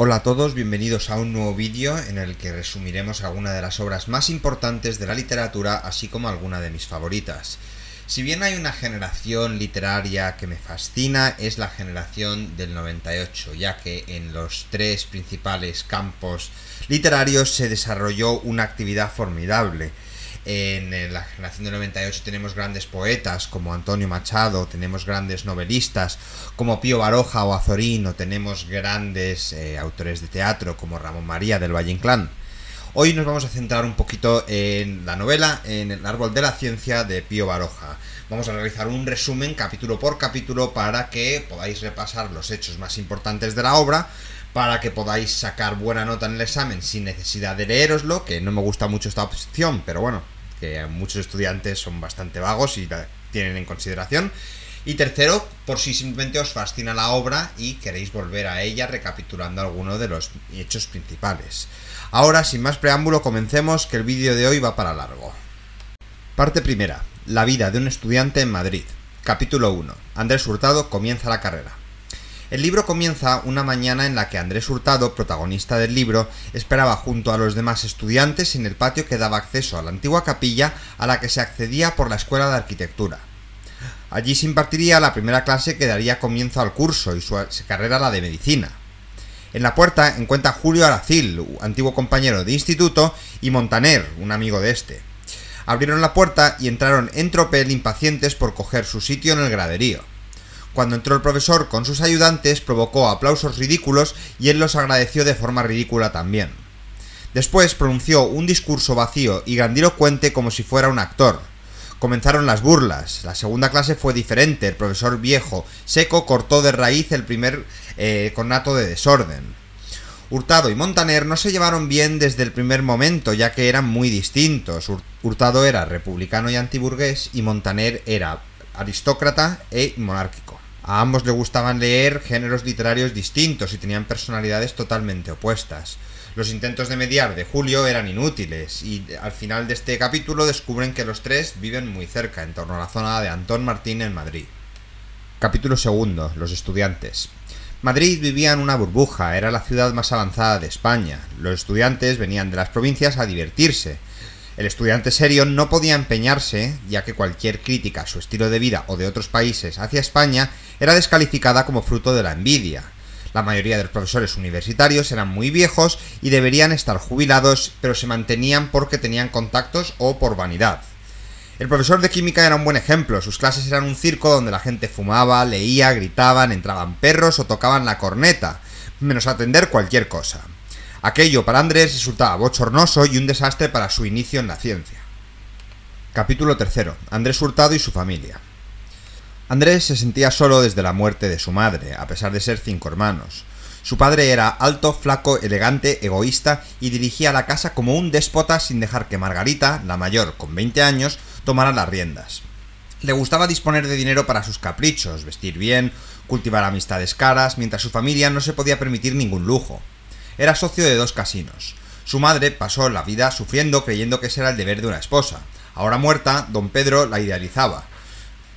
Hola a todos, bienvenidos a un nuevo vídeo en el que resumiremos alguna de las obras más importantes de la literatura, así como alguna de mis favoritas. Si bien hay una generación literaria que me fascina, es la generación del 98, ya que en los tres principales campos literarios se desarrolló una actividad formidable. En, la generación del 98 tenemos grandes poetas como Antonio Machado, tenemos grandes novelistas como Pío Baroja o Azorín... ...o tenemos grandes eh, autores de teatro como Ramón María del Valle Inclán. Hoy nos vamos a centrar un poquito en la novela, en el árbol de la ciencia de Pío Baroja. Vamos a realizar un resumen capítulo por capítulo para que podáis repasar los hechos más importantes de la obra, para que podáis sacar buena nota en el examen sin necesidad de leeroslo, que no me gusta mucho esta opción, pero bueno, que muchos estudiantes son bastante vagos y la tienen en consideración. Y tercero, por si simplemente os fascina la obra y queréis volver a ella recapitulando alguno de los hechos principales. Ahora, sin más preámbulo, comencemos que el vídeo de hoy va para largo. Parte primera. La vida de un estudiante en Madrid. Capítulo 1. Andrés Hurtado comienza la carrera. El libro comienza una mañana en la que Andrés Hurtado, protagonista del libro, esperaba junto a los demás estudiantes en el patio que daba acceso a la antigua capilla a la que se accedía por la Escuela de Arquitectura. Allí se impartiría la primera clase que daría comienzo al curso y su carrera la de medicina. En la puerta encuentra Julio Aracil, antiguo compañero de instituto, y Montaner, un amigo de este. Abrieron la puerta y entraron en tropel impacientes por coger su sitio en el graderío. Cuando entró el profesor con sus ayudantes provocó aplausos ridículos y él los agradeció de forma ridícula también. Después pronunció un discurso vacío y grandilocuente como si fuera un actor. Comenzaron las burlas. La segunda clase fue diferente. El profesor viejo, seco, cortó de raíz el primer eh, conato de desorden. Hurtado y Montaner no se llevaron bien desde el primer momento, ya que eran muy distintos. Hurtado era republicano y antiburgués, y Montaner era aristócrata y e monárquico. A ambos le gustaban leer géneros literarios distintos y tenían personalidades totalmente opuestas. Los intentos de mediar de Julio eran inútiles y al final de este capítulo descubren que los tres viven muy cerca, en torno a la zona de Antón Martín en Madrid. Capítulo segundo. Los estudiantes. Madrid vivía en una burbuja, era la ciudad más avanzada de España. Los estudiantes venían de las provincias a divertirse, el estudiante serio no podía empeñarse, ya que cualquier crítica a su estilo de vida o de otros países hacia España era descalificada como fruto de la envidia. La mayoría de los profesores universitarios eran muy viejos y deberían estar jubilados, pero se mantenían porque tenían contactos o por vanidad. El profesor de química era un buen ejemplo, sus clases eran un circo donde la gente fumaba, leía, gritaban, entraban perros o tocaban la corneta, menos atender cualquier cosa. Aquello para Andrés resultaba bochornoso y un desastre para su inicio en la ciencia. Capítulo 3. Andrés Hurtado y su familia. Andrés se sentía solo desde la muerte de su madre, a pesar de ser cinco hermanos. Su padre era alto, flaco, elegante, egoísta y dirigía la casa como un déspota sin dejar que Margarita, la mayor, con 20 años, tomara las riendas. Le gustaba disponer de dinero para sus caprichos, vestir bien, cultivar amistades caras, mientras su familia no se podía permitir ningún lujo era socio de dos casinos. Su madre pasó la vida sufriendo creyendo que ese era el deber de una esposa. Ahora muerta, don Pedro la idealizaba.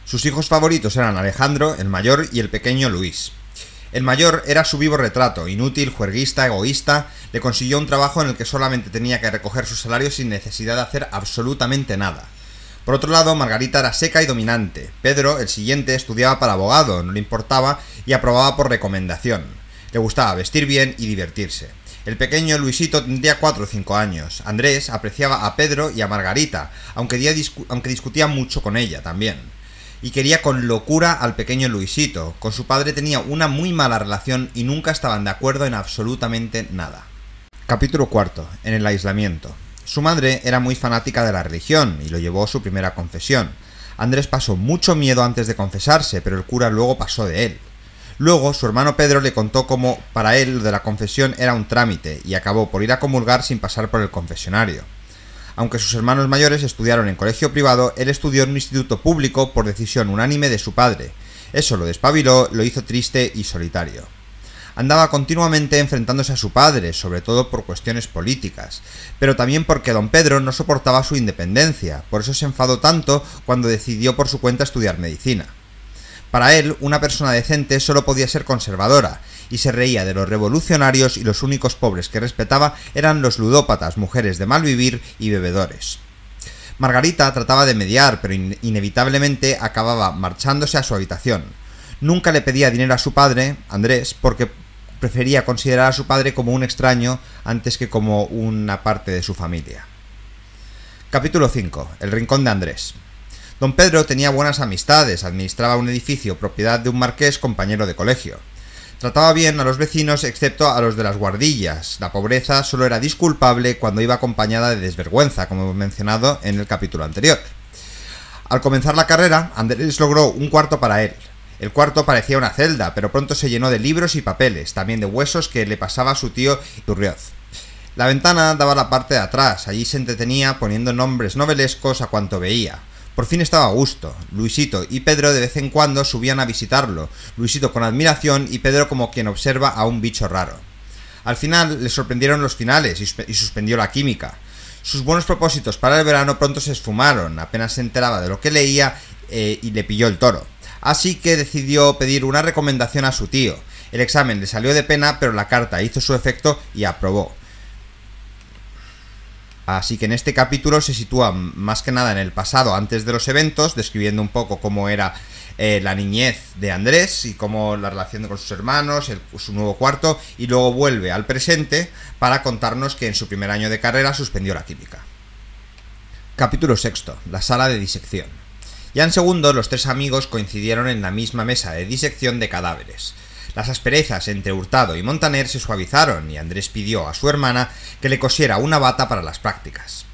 Sus hijos favoritos eran Alejandro, el mayor, y el pequeño Luis. El mayor era su vivo retrato, inútil, juerguista, egoísta, le consiguió un trabajo en el que solamente tenía que recoger su salario sin necesidad de hacer absolutamente nada. Por otro lado, Margarita era seca y dominante. Pedro, el siguiente, estudiaba para abogado, no le importaba y aprobaba por recomendación. Le gustaba vestir bien y divertirse. El pequeño Luisito tendría 4 o 5 años. Andrés apreciaba a Pedro y a Margarita, aunque, aunque discutía mucho con ella también. Y quería con locura al pequeño Luisito. Con su padre tenía una muy mala relación y nunca estaban de acuerdo en absolutamente nada. Capítulo cuarto. En el aislamiento. Su madre era muy fanática de la religión y lo llevó a su primera confesión. Andrés pasó mucho miedo antes de confesarse, pero el cura luego pasó de él. Luego, su hermano Pedro le contó cómo para él lo de la confesión era un trámite y acabó por ir a comulgar sin pasar por el confesionario. Aunque sus hermanos mayores estudiaron en colegio privado, él estudió en un instituto público por decisión unánime de su padre. Eso lo despabiló, lo hizo triste y solitario. Andaba continuamente enfrentándose a su padre, sobre todo por cuestiones políticas, pero también porque don Pedro no soportaba su independencia, por eso se enfadó tanto cuando decidió por su cuenta estudiar medicina. Para él, una persona decente solo podía ser conservadora, y se reía de los revolucionarios y los únicos pobres que respetaba eran los ludópatas, mujeres de mal vivir y bebedores. Margarita trataba de mediar, pero inevitablemente acababa marchándose a su habitación. Nunca le pedía dinero a su padre, Andrés, porque prefería considerar a su padre como un extraño antes que como una parte de su familia. Capítulo 5. El Rincón de Andrés. Don Pedro tenía buenas amistades, administraba un edificio propiedad de un marqués compañero de colegio. Trataba bien a los vecinos excepto a los de las guardillas. La pobreza solo era disculpable cuando iba acompañada de desvergüenza, como hemos mencionado en el capítulo anterior. Al comenzar la carrera, Andrés logró un cuarto para él. El cuarto parecía una celda, pero pronto se llenó de libros y papeles, también de huesos que le pasaba a su tío Turrioz. La ventana daba la parte de atrás, allí se entretenía poniendo nombres novelescos a cuanto veía. Por fin estaba a gusto. Luisito y Pedro de vez en cuando subían a visitarlo, Luisito con admiración y Pedro como quien observa a un bicho raro. Al final le sorprendieron los finales y, suspendió la química. Sus buenos propósitos para el verano pronto se esfumaron, apenas se enteraba de lo que leía eh, y le pilló el toro. Así que decidió pedir una recomendación a su tío. El examen le salió de pena, pero la carta hizo su efecto y aprobó. Así que en este capítulo se sitúa más que nada en el pasado, antes de los eventos, describiendo un poco cómo era eh, la niñez de Andrés y cómo la relación con sus hermanos, su nuevo cuarto, y luego vuelve al presente para contarnos que en su primer año de carrera suspendió la química. Capítulo sexto, la sala de disección. Ya en segundo, los tres amigos coincidieron en la misma mesa de disección de cadáveres. Las asperezas entre Hurtado y Montaner se suavizaron y Andrés pidió a su hermana que le cosiera una bata para las prácticas.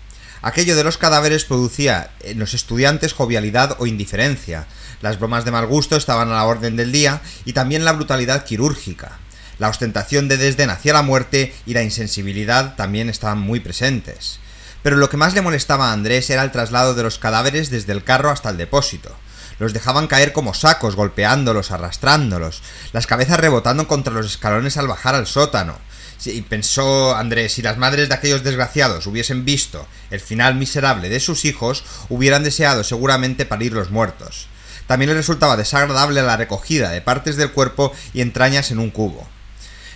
Aquello de los cadáveres producía en los estudiantes jovialidad o indiferencia. Las bromas de mal gusto estaban a la orden del día y también la brutalidad quirúrgica. La ostentación de desdén hacia la muerte y la insensibilidad también estaban muy presentes. Pero lo que más le molestaba a Andrés era el traslado de los cadáveres desde el carro hasta el depósito. Los dejaban caer como sacos, golpeándolos, arrastrándolos, las cabezas rebotando contra los escalones al bajar al sótano. Y pensó Andrés, si las madres de aquellos desgraciados hubiesen visto el final miserable de sus hijos, hubieran deseado seguramente parir los muertos. También le resultaba desagradable la recogida de partes del cuerpo y entrañas en un cubo.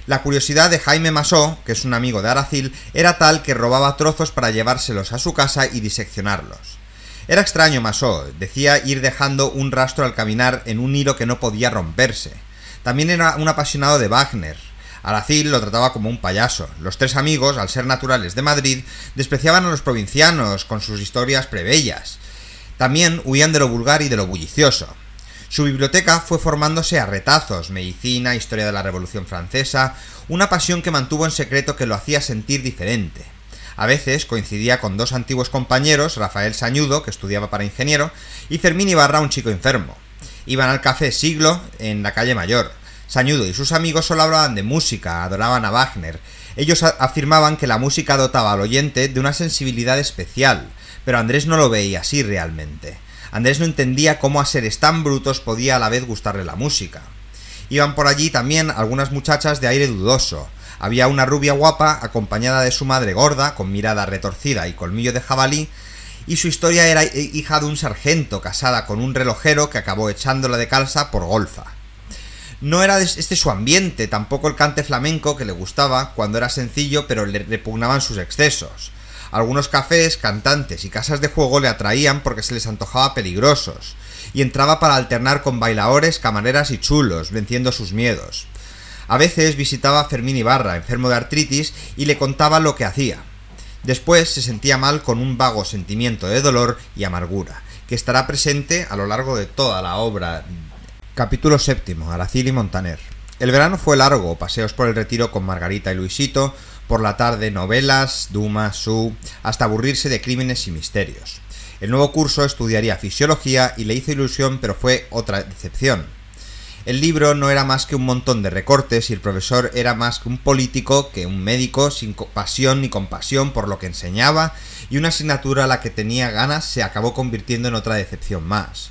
La curiosidad de Jaime Masó, que es un amigo de Aracil, era tal que robaba trozos para llevárselos a su casa y diseccionarlos. Era extraño Masó, decía ir dejando un rastro al caminar en un hilo que no podía romperse. También era un apasionado de Wagner, Aracil lo trataba como un payaso. Los tres amigos, al ser naturales de Madrid, despreciaban a los provincianos con sus historias prebellas. También huían de lo vulgar y de lo bullicioso. Su biblioteca fue formándose a retazos, medicina, historia de la Revolución Francesa, una pasión que mantuvo en secreto que lo hacía sentir diferente. A veces coincidía con dos antiguos compañeros, Rafael Sañudo, que estudiaba para ingeniero, y Fermín Ibarra, un chico enfermo. Iban al café Siglo en la calle Mayor. Sañudo y sus amigos solo hablaban de música, adoraban a Wagner. Ellos afirmaban que la música dotaba al oyente de una sensibilidad especial, pero Andrés no lo veía así realmente. Andrés no entendía cómo a seres tan brutos podía a la vez gustarle la música. Iban por allí también algunas muchachas de aire dudoso, había una rubia guapa acompañada de su madre gorda, con mirada retorcida y colmillo de jabalí, y su historia era hija de un sargento casada con un relojero que acabó echándola de calza por golfa. No era este su ambiente, tampoco el cante flamenco que le gustaba cuando era sencillo, pero le repugnaban sus excesos. Algunos cafés, cantantes y casas de juego le atraían porque se les antojaba peligrosos, y entraba para alternar con bailadores, camareras y chulos, venciendo sus miedos. A veces visitaba a Fermín Ibarra, enfermo de artritis, y le contaba lo que hacía. Después se sentía mal con un vago sentimiento de dolor y amargura, que estará presente a lo largo de toda la obra. Capítulo séptimo, Araceli Montaner. El verano fue largo, paseos por el retiro con Margarita y Luisito, por la tarde novelas, Dumas, Su, hasta aburrirse de crímenes y misterios. El nuevo curso estudiaría fisiología y le hizo ilusión, pero fue otra decepción. El libro no era más que un montón de recortes y el profesor era más que un político que un médico sin pasión ni compasión por lo que enseñaba y una asignatura a la que tenía ganas se acabó convirtiendo en otra decepción más.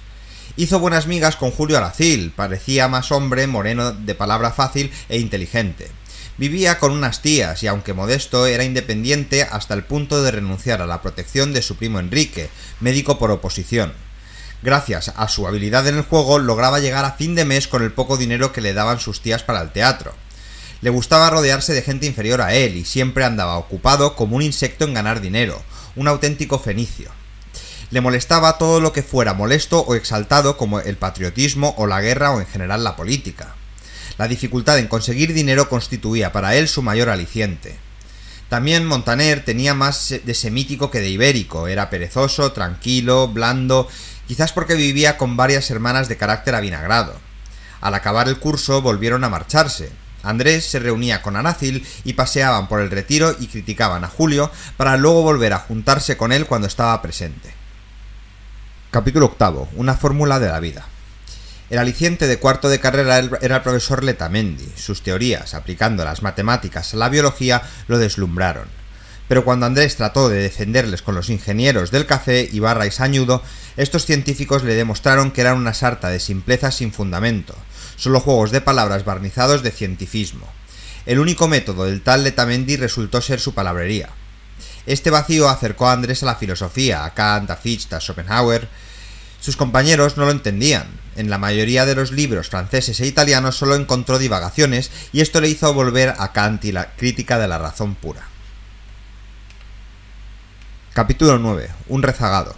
Hizo buenas migas con Julio Aracil, parecía más hombre, moreno, de palabra fácil e inteligente. Vivía con unas tías y aunque modesto era independiente hasta el punto de renunciar a la protección de su primo Enrique, médico por oposición. Gracias a su habilidad en el juego lograba llegar a fin de mes con el poco dinero que le daban sus tías para el teatro. Le gustaba rodearse de gente inferior a él y siempre andaba ocupado como un insecto en ganar dinero, un auténtico fenicio. Le molestaba todo lo que fuera molesto o exaltado como el patriotismo o la guerra o en general la política. La dificultad en conseguir dinero constituía para él su mayor aliciente. También Montaner tenía más de semítico que de ibérico, era perezoso, tranquilo, blando quizás porque vivía con varias hermanas de carácter avinagrado. Al acabar el curso volvieron a marcharse. Andrés se reunía con Anácil y paseaban por el retiro y criticaban a Julio para luego volver a juntarse con él cuando estaba presente. Capítulo octavo. Una fórmula de la vida. El aliciente de cuarto de carrera era el profesor Letamendi. Sus teorías, aplicando las matemáticas a la biología, lo deslumbraron pero cuando Andrés trató de defenderles con los ingenieros del café, Ibarra y Sañudo, estos científicos le demostraron que eran una sarta de simpleza sin fundamento, solo juegos de palabras barnizados de cientifismo. El único método del tal Letamendi resultó ser su palabrería. Este vacío acercó a Andrés a la filosofía, a Kant, a Fichte, a Schopenhauer. Sus compañeros no lo entendían. En la mayoría de los libros franceses e italianos solo encontró divagaciones y esto le hizo volver a Kant y la crítica de la razón pura. Capítulo 9. Un rezagado.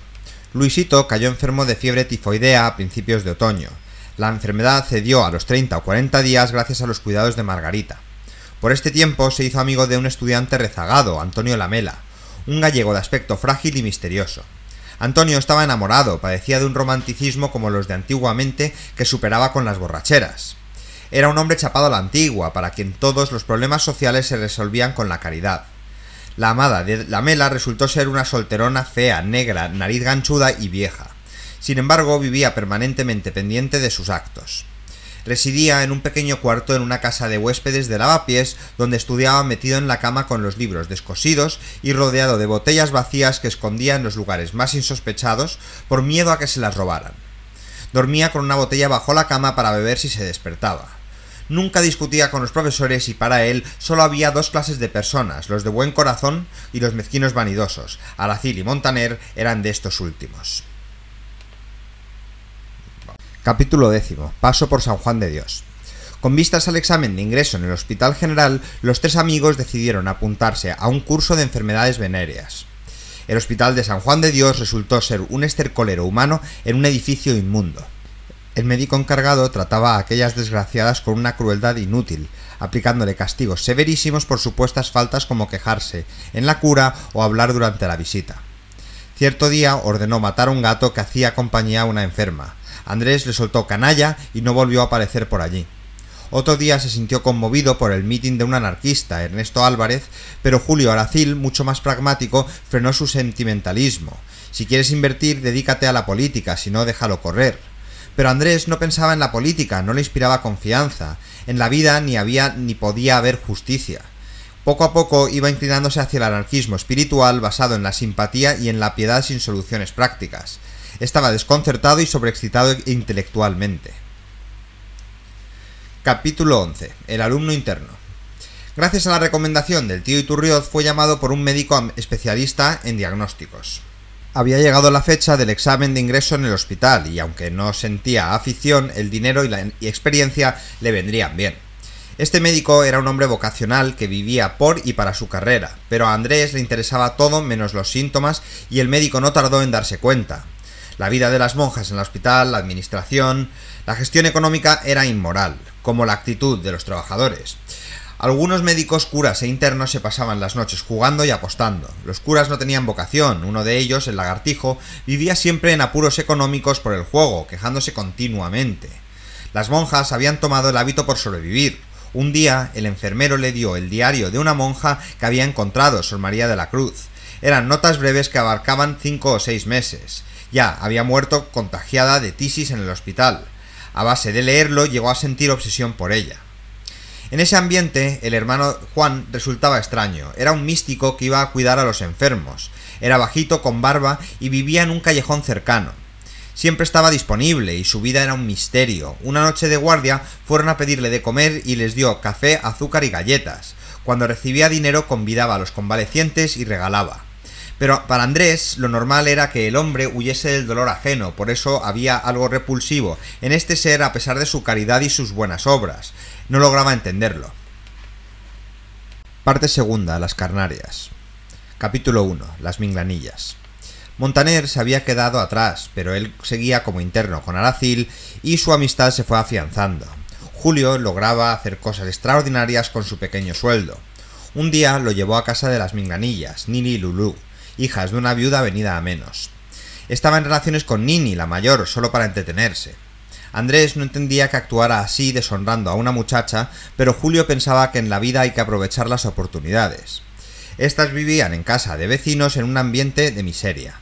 Luisito cayó enfermo de fiebre tifoidea a principios de otoño. La enfermedad cedió a los 30 o 40 días gracias a los cuidados de Margarita. Por este tiempo se hizo amigo de un estudiante rezagado, Antonio Lamela, un gallego de aspecto frágil y misterioso. Antonio estaba enamorado, padecía de un romanticismo como los de antiguamente que superaba con las borracheras. Era un hombre chapado a la antigua, para quien todos los problemas sociales se resolvían con la caridad. La amada de Lamela resultó ser una solterona fea, negra, nariz ganchuda y vieja. Sin embargo, vivía permanentemente pendiente de sus actos. Residía en un pequeño cuarto en una casa de huéspedes de lavapiés, donde estudiaba metido en la cama con los libros descosidos y rodeado de botellas vacías que escondía en los lugares más insospechados por miedo a que se las robaran. Dormía con una botella bajo la cama para beber si se despertaba. Nunca discutía con los profesores y para él solo había dos clases de personas, los de buen corazón y los mezquinos vanidosos. Aracil y Montaner eran de estos últimos. Capítulo décimo. Paso por San Juan de Dios. Con vistas al examen de ingreso en el Hospital General, los tres amigos decidieron apuntarse a un curso de enfermedades venéreas. El Hospital de San Juan de Dios resultó ser un estercolero humano en un edificio inmundo. El médico encargado trataba a aquellas desgraciadas con una crueldad inútil, aplicándole castigos severísimos por supuestas faltas como quejarse en la cura o hablar durante la visita. Cierto día ordenó matar a un gato que hacía compañía a una enferma. Andrés le soltó canalla y no volvió a aparecer por allí. Otro día se sintió conmovido por el mitin de un anarquista, Ernesto Álvarez, pero Julio Aracil, mucho más pragmático, frenó su sentimentalismo. Si quieres invertir, dedícate a la política, si no, déjalo correr. Pero Andrés no pensaba en la política, no le inspiraba confianza. En la vida ni había ni podía haber justicia. Poco a poco iba inclinándose hacia el anarquismo espiritual basado en la simpatía y en la piedad sin soluciones prácticas. Estaba desconcertado y sobreexcitado intelectualmente. Capítulo 11. El alumno interno. Gracias a la recomendación del tío Iturrioz fue llamado por un médico especialista en diagnósticos. Había llegado la fecha del examen de ingreso en el hospital y aunque no sentía afición, el dinero y la experiencia le vendrían bien. Este médico era un hombre vocacional que vivía por y para su carrera, pero a Andrés le interesaba todo menos los síntomas y el médico no tardó en darse cuenta. La vida de las monjas en el hospital, la administración, la gestión económica era inmoral, como la actitud de los trabajadores. Algunos médicos curas e internos se pasaban las noches jugando y apostando. Los curas no tenían vocación, uno de ellos, el lagartijo, vivía siempre en apuros económicos por el juego, quejándose continuamente. Las monjas habían tomado el hábito por sobrevivir. Un día, el enfermero le dio el diario de una monja que había encontrado, Sor María de la Cruz. Eran notas breves que abarcaban cinco o seis meses. Ya había muerto contagiada de tisis en el hospital. A base de leerlo llegó a sentir obsesión por ella. En ese ambiente, el hermano Juan resultaba extraño. Era un místico que iba a cuidar a los enfermos. Era bajito, con barba y vivía en un callejón cercano. Siempre estaba disponible y su vida era un misterio. Una noche de guardia fueron a pedirle de comer y les dio café, azúcar y galletas. Cuando recibía dinero convidaba a los convalecientes y regalaba. Pero para Andrés lo normal era que el hombre huyese del dolor ajeno, por eso había algo repulsivo en este ser a pesar de su caridad y sus buenas obras. No lograba entenderlo. Parte segunda, Las Carnarias. Capítulo 1. Las Minganillas. Montaner se había quedado atrás, pero él seguía como interno con Aracil y su amistad se fue afianzando. Julio lograba hacer cosas extraordinarias con su pequeño sueldo. Un día lo llevó a casa de las Minganillas, Nini y Lulú, hijas de una viuda venida a menos. Estaba en relaciones con Nini, la mayor, solo para entretenerse. Andrés no entendía que actuara así deshonrando a una muchacha, pero Julio pensaba que en la vida hay que aprovechar las oportunidades. Estas vivían en casa de vecinos en un ambiente de miseria.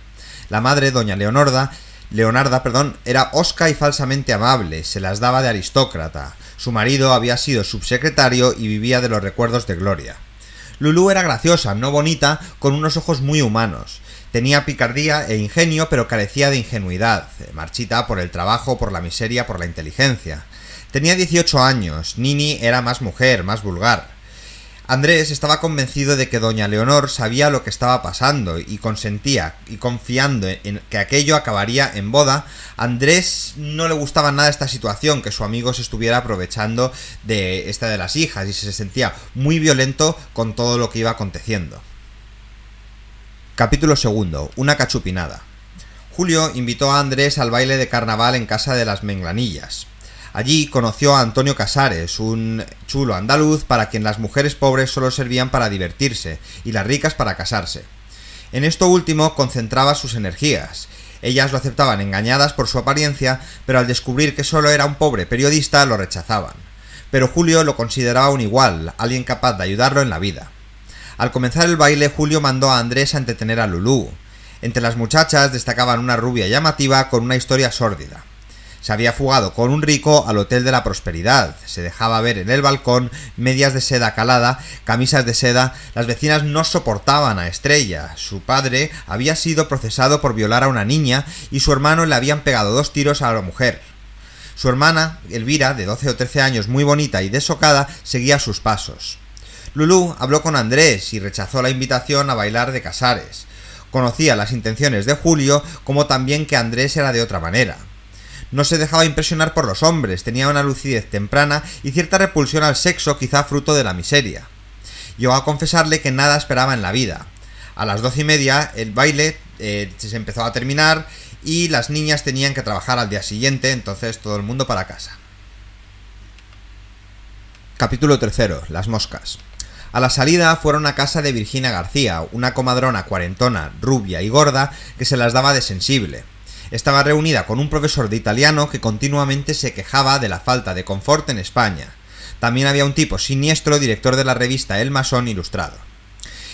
La madre, doña Leonarda, Leonarda, perdón, era osca y falsamente amable, se las daba de aristócrata. Su marido había sido subsecretario y vivía de los recuerdos de Gloria. Lulú era graciosa, no bonita, con unos ojos muy humanos. Tenía picardía e ingenio, pero carecía de ingenuidad, eh, marchita por el trabajo, por la miseria, por la inteligencia. Tenía 18 años, Nini era más mujer, más vulgar. Andrés estaba convencido de que doña Leonor sabía lo que estaba pasando y consentía, y confiando en que aquello acabaría en boda, Andrés no le gustaba nada esta situación, que su amigo se estuviera aprovechando de esta de las hijas y se sentía muy violento con todo lo que iba aconteciendo. Capítulo segundo. Una cachupinada. Julio invitó a Andrés al baile de carnaval en casa de las Menglanillas. Allí conoció a Antonio Casares, un chulo andaluz para quien las mujeres pobres solo servían para divertirse y las ricas para casarse. En esto último concentraba sus energías. Ellas lo aceptaban engañadas por su apariencia, pero al descubrir que solo era un pobre periodista lo rechazaban. Pero Julio lo consideraba un igual, alguien capaz de ayudarlo en la vida. Al comenzar el baile, Julio mandó a Andrés a entretener a Lulú. Entre las muchachas destacaban una rubia llamativa con una historia sórdida. Se había fugado con un rico al Hotel de la Prosperidad. Se dejaba ver en el balcón medias de seda calada, camisas de seda. Las vecinas no soportaban a Estrella. Su padre había sido procesado por violar a una niña y su hermano le habían pegado dos tiros a la mujer. Su hermana, Elvira, de 12 o 13 años, muy bonita y desocada, seguía sus pasos. Lulú habló con Andrés y rechazó la invitación a bailar de Casares. Conocía las intenciones de Julio como también que Andrés era de otra manera. No se dejaba impresionar por los hombres, tenía una lucidez temprana y cierta repulsión al sexo quizá fruto de la miseria. Llegó a confesarle que nada esperaba en la vida. A las doce y media el baile eh, se empezó a terminar y las niñas tenían que trabajar al día siguiente, entonces todo el mundo para casa. Capítulo 3. Las moscas. A la salida fueron a casa de Virginia García, una comadrona cuarentona, rubia y gorda que se las daba de sensible. Estaba reunida con un profesor de italiano que continuamente se quejaba de la falta de confort en España. También había un tipo siniestro director de la revista El Masón Ilustrado.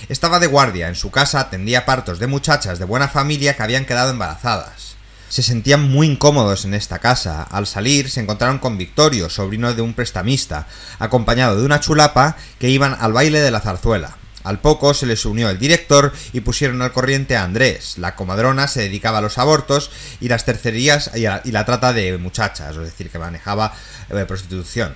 Estaba de guardia en su casa, atendía partos de muchachas de buena familia que habían quedado embarazadas se sentían muy incómodos en esta casa. Al salir se encontraron con Victorio, sobrino de un prestamista, acompañado de una chulapa que iban al baile de la zarzuela. Al poco se les unió el director y pusieron al corriente a Andrés. La comadrona se dedicaba a los abortos y las tercerías y, la trata de muchachas, es decir, que manejaba eh, prostitución.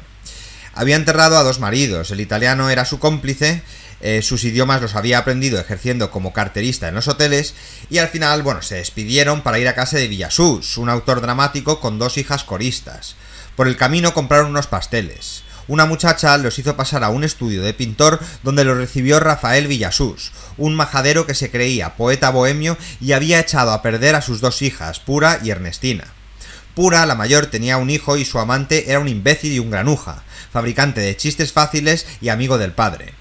Había enterrado a dos maridos, el italiano era su cómplice eh, sus idiomas los había aprendido ejerciendo como carterista en los hoteles y al final, bueno, se despidieron para ir a casa de Villasús, un autor dramático con dos hijas coristas. Por el camino compraron unos pasteles. Una muchacha los hizo pasar a un estudio de pintor donde los recibió Rafael Villasús, un majadero que se creía poeta bohemio y había echado a perder a sus dos hijas, Pura y Ernestina. Pura, la mayor, tenía un hijo y su amante era un imbécil y un granuja, fabricante de chistes fáciles y amigo del padre.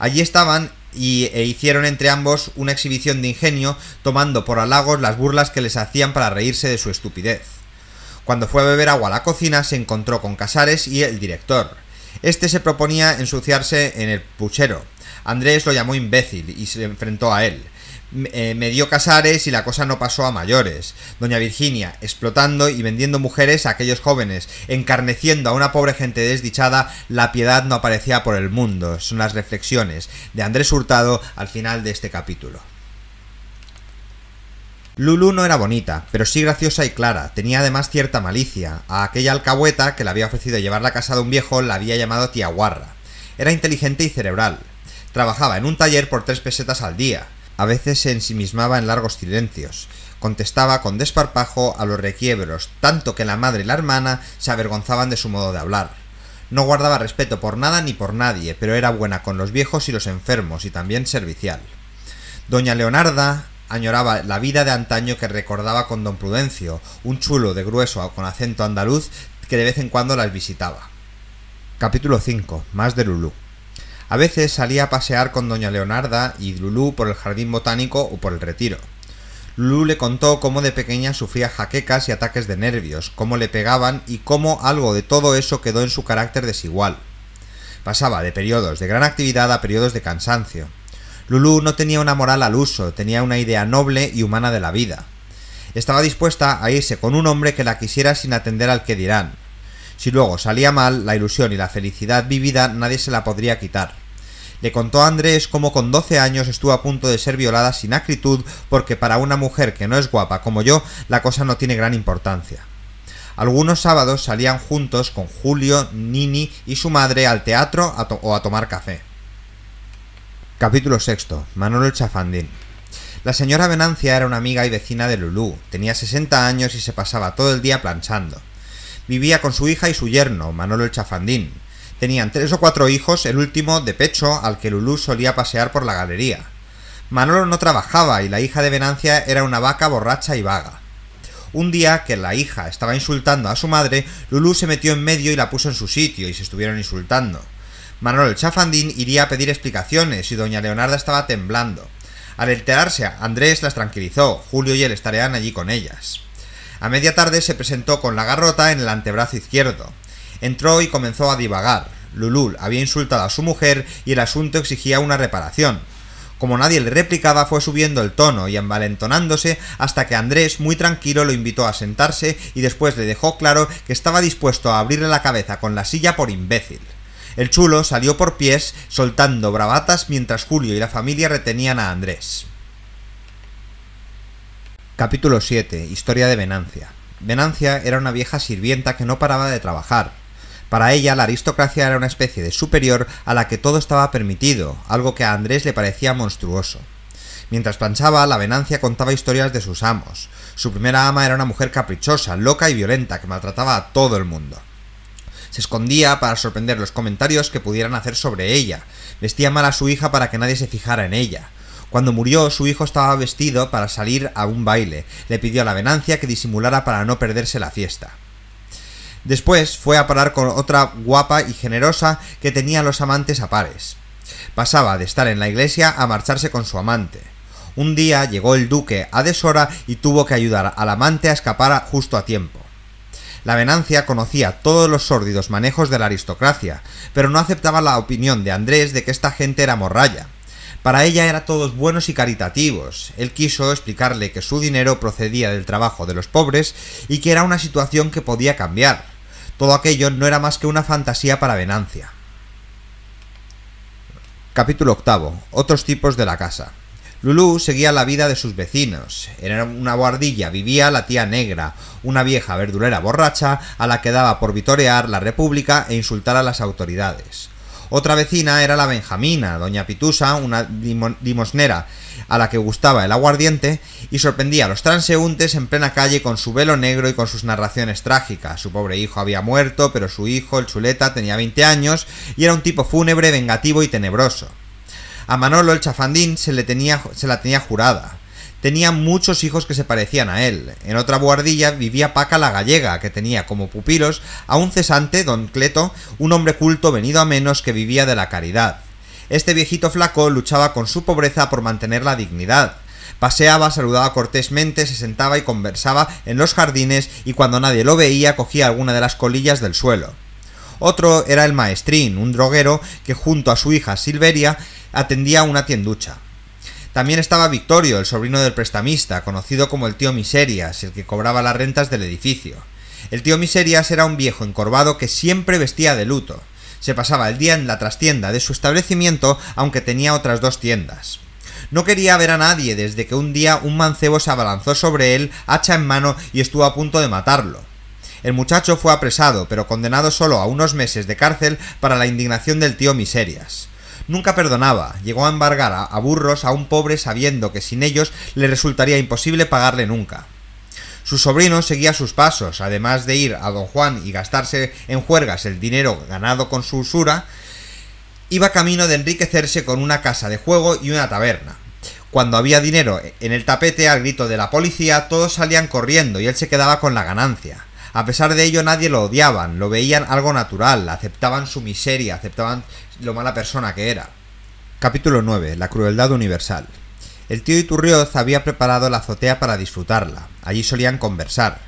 Allí estaban y, e hicieron entre ambos una exhibición de ingenio, tomando por halagos las burlas que les hacían para reírse de su estupidez. Cuando fue a beber agua a la cocina, se encontró con Casares y el director. Este se proponía ensuciarse en el puchero. Andrés lo llamó imbécil y se enfrentó a él. Eh, me dio Casares y la cosa no pasó a mayores. Doña Virginia, explotando y vendiendo mujeres a aquellos jóvenes, encarneciendo a una pobre gente desdichada, la piedad no aparecía por el mundo. Son las reflexiones de Andrés Hurtado al final de este capítulo. Lulu no era bonita, pero sí graciosa y clara, tenía además cierta malicia. A aquella alcahueta que le había ofrecido llevar la casa de un viejo la había llamado tía guarra. Era inteligente y cerebral. Trabajaba en un taller por tres pesetas al día, a veces se ensimismaba en largos silencios. Contestaba con desparpajo a los requiebros, tanto que la madre y la hermana se avergonzaban de su modo de hablar. No guardaba respeto por nada ni por nadie, pero era buena con los viejos y los enfermos, y también servicial. Doña Leonarda añoraba la vida de antaño que recordaba con don Prudencio, un chulo de grueso con acento andaluz que de vez en cuando las visitaba. Capítulo 5. Más de Lulú. A veces salía a pasear con doña Leonarda y Lulú por el jardín botánico o por el retiro. Lulú le contó cómo de pequeña sufría jaquecas y ataques de nervios, cómo le pegaban y cómo algo de todo eso quedó en su carácter desigual. Pasaba de periodos de gran actividad a periodos de cansancio. Lulú no tenía una moral al uso, tenía una idea noble y humana de la vida. Estaba dispuesta a irse con un hombre que la quisiera sin atender al que dirán. Si luego salía mal, la ilusión y la felicidad vivida nadie se la podría quitar. Le contó a Andrés cómo con 12 años estuvo a punto de ser violada sin acritud porque para una mujer que no es guapa como yo, la cosa no tiene gran importancia. Algunos sábados salían juntos con Julio, Nini y su madre al teatro o a tomar café. Capítulo VI. Manolo Chafandín. La señora Venancia era una amiga y vecina de Lulú. Tenía 60 años y se pasaba todo el día planchando. Vivía con su hija y su yerno, Manolo el Chafandín. Tenían tres o cuatro hijos, el último de pecho, al que Lulú solía pasear por la galería. Manolo no trabajaba y la hija de Venancia era una vaca borracha y vaga. Un día que la hija estaba insultando a su madre, Lulú se metió en medio y la puso en su sitio y se estuvieron insultando. Manolo el chafandín iría a pedir explicaciones y doña Leonarda estaba temblando. Al enterarse, Andrés las tranquilizó, Julio y él estarían allí con ellas. A media tarde se presentó con la garrota en el antebrazo izquierdo entró y comenzó a divagar. Lulul había insultado a su mujer y el asunto exigía una reparación. Como nadie le replicaba, fue subiendo el tono y envalentonándose hasta que Andrés, muy tranquilo, lo invitó a sentarse y después le dejó claro que estaba dispuesto a abrirle la cabeza con la silla por imbécil. El chulo salió por pies, soltando bravatas mientras Julio y la familia retenían a Andrés. Capítulo 7. Historia de Venancia. Venancia era una vieja sirvienta que no paraba de trabajar, para ella, la aristocracia era una especie de superior a la que todo estaba permitido, algo que a Andrés le parecía monstruoso. Mientras planchaba, la Venancia contaba historias de sus amos. Su primera ama era una mujer caprichosa, loca y violenta, que maltrataba a todo el mundo. Se escondía para sorprender los comentarios que pudieran hacer sobre ella. Vestía mal a su hija para que nadie se fijara en ella. Cuando murió, su hijo estaba vestido para salir a un baile. Le pidió a la Venancia que disimulara para no perderse la fiesta. Después fue a parar con otra guapa y generosa que tenía los amantes a pares. Pasaba de estar en la iglesia a marcharse con su amante. Un día llegó el duque a deshora y tuvo que ayudar al amante a escapar justo a tiempo. La Venancia conocía todos los sórdidos manejos de la aristocracia, pero no aceptaba la opinión de Andrés de que esta gente era morralla. Para ella eran todos buenos y caritativos. Él quiso explicarle que su dinero procedía del trabajo de los pobres y que era una situación que podía cambiar todo aquello no era más que una fantasía para Venancia. Capítulo octavo. Otros tipos de la casa. Lulú seguía la vida de sus vecinos. En una guardilla, vivía la tía negra, una vieja verdulera borracha a la que daba por vitorear la República e insultar a las autoridades. Otra vecina era la Benjamina, doña Pitusa, una limosnera a la que gustaba el aguardiente y sorprendía a los transeúntes en plena calle con su velo negro y con sus narraciones trágicas. Su pobre hijo había muerto, pero su hijo, el chuleta, tenía 20 años y era un tipo fúnebre, vengativo y tenebroso. A Manolo el chafandín se, le tenía, se la tenía jurada tenía muchos hijos que se parecían a él. En otra buhardilla vivía Paca la gallega, que tenía como pupilos a un cesante, don Cleto, un hombre culto venido a menos que vivía de la caridad. Este viejito flaco luchaba con su pobreza por mantener la dignidad. Paseaba, saludaba cortésmente, se sentaba y conversaba en los jardines y cuando nadie lo veía cogía alguna de las colillas del suelo. Otro era el maestrín, un droguero que junto a su hija Silveria atendía una tienducha. También estaba Victorio, el sobrino del prestamista, conocido como el tío Miserias, el que cobraba las rentas del edificio. El tío Miserias era un viejo encorvado que siempre vestía de luto. Se pasaba el día en la trastienda de su establecimiento, aunque tenía otras dos tiendas. No quería ver a nadie desde que un día un mancebo se abalanzó sobre él, hacha en mano, y estuvo a punto de matarlo. El muchacho fue apresado, pero condenado solo a unos meses de cárcel para la indignación del tío Miserias. Nunca perdonaba, llegó a embargar a, burros a un pobre sabiendo que sin ellos le resultaría imposible pagarle nunca. Su sobrino seguía sus pasos, además de ir a don Juan y gastarse en juergas el dinero ganado con su usura, iba camino de enriquecerse con una casa de juego y una taberna. Cuando había dinero en el tapete al grito de la policía, todos salían corriendo y él se quedaba con la ganancia. A pesar de ello nadie lo odiaban, lo veían algo natural, aceptaban su miseria, aceptaban lo mala persona que era. Capítulo 9. La crueldad universal. El tío Iturrioz había preparado la azotea para disfrutarla. Allí solían conversar.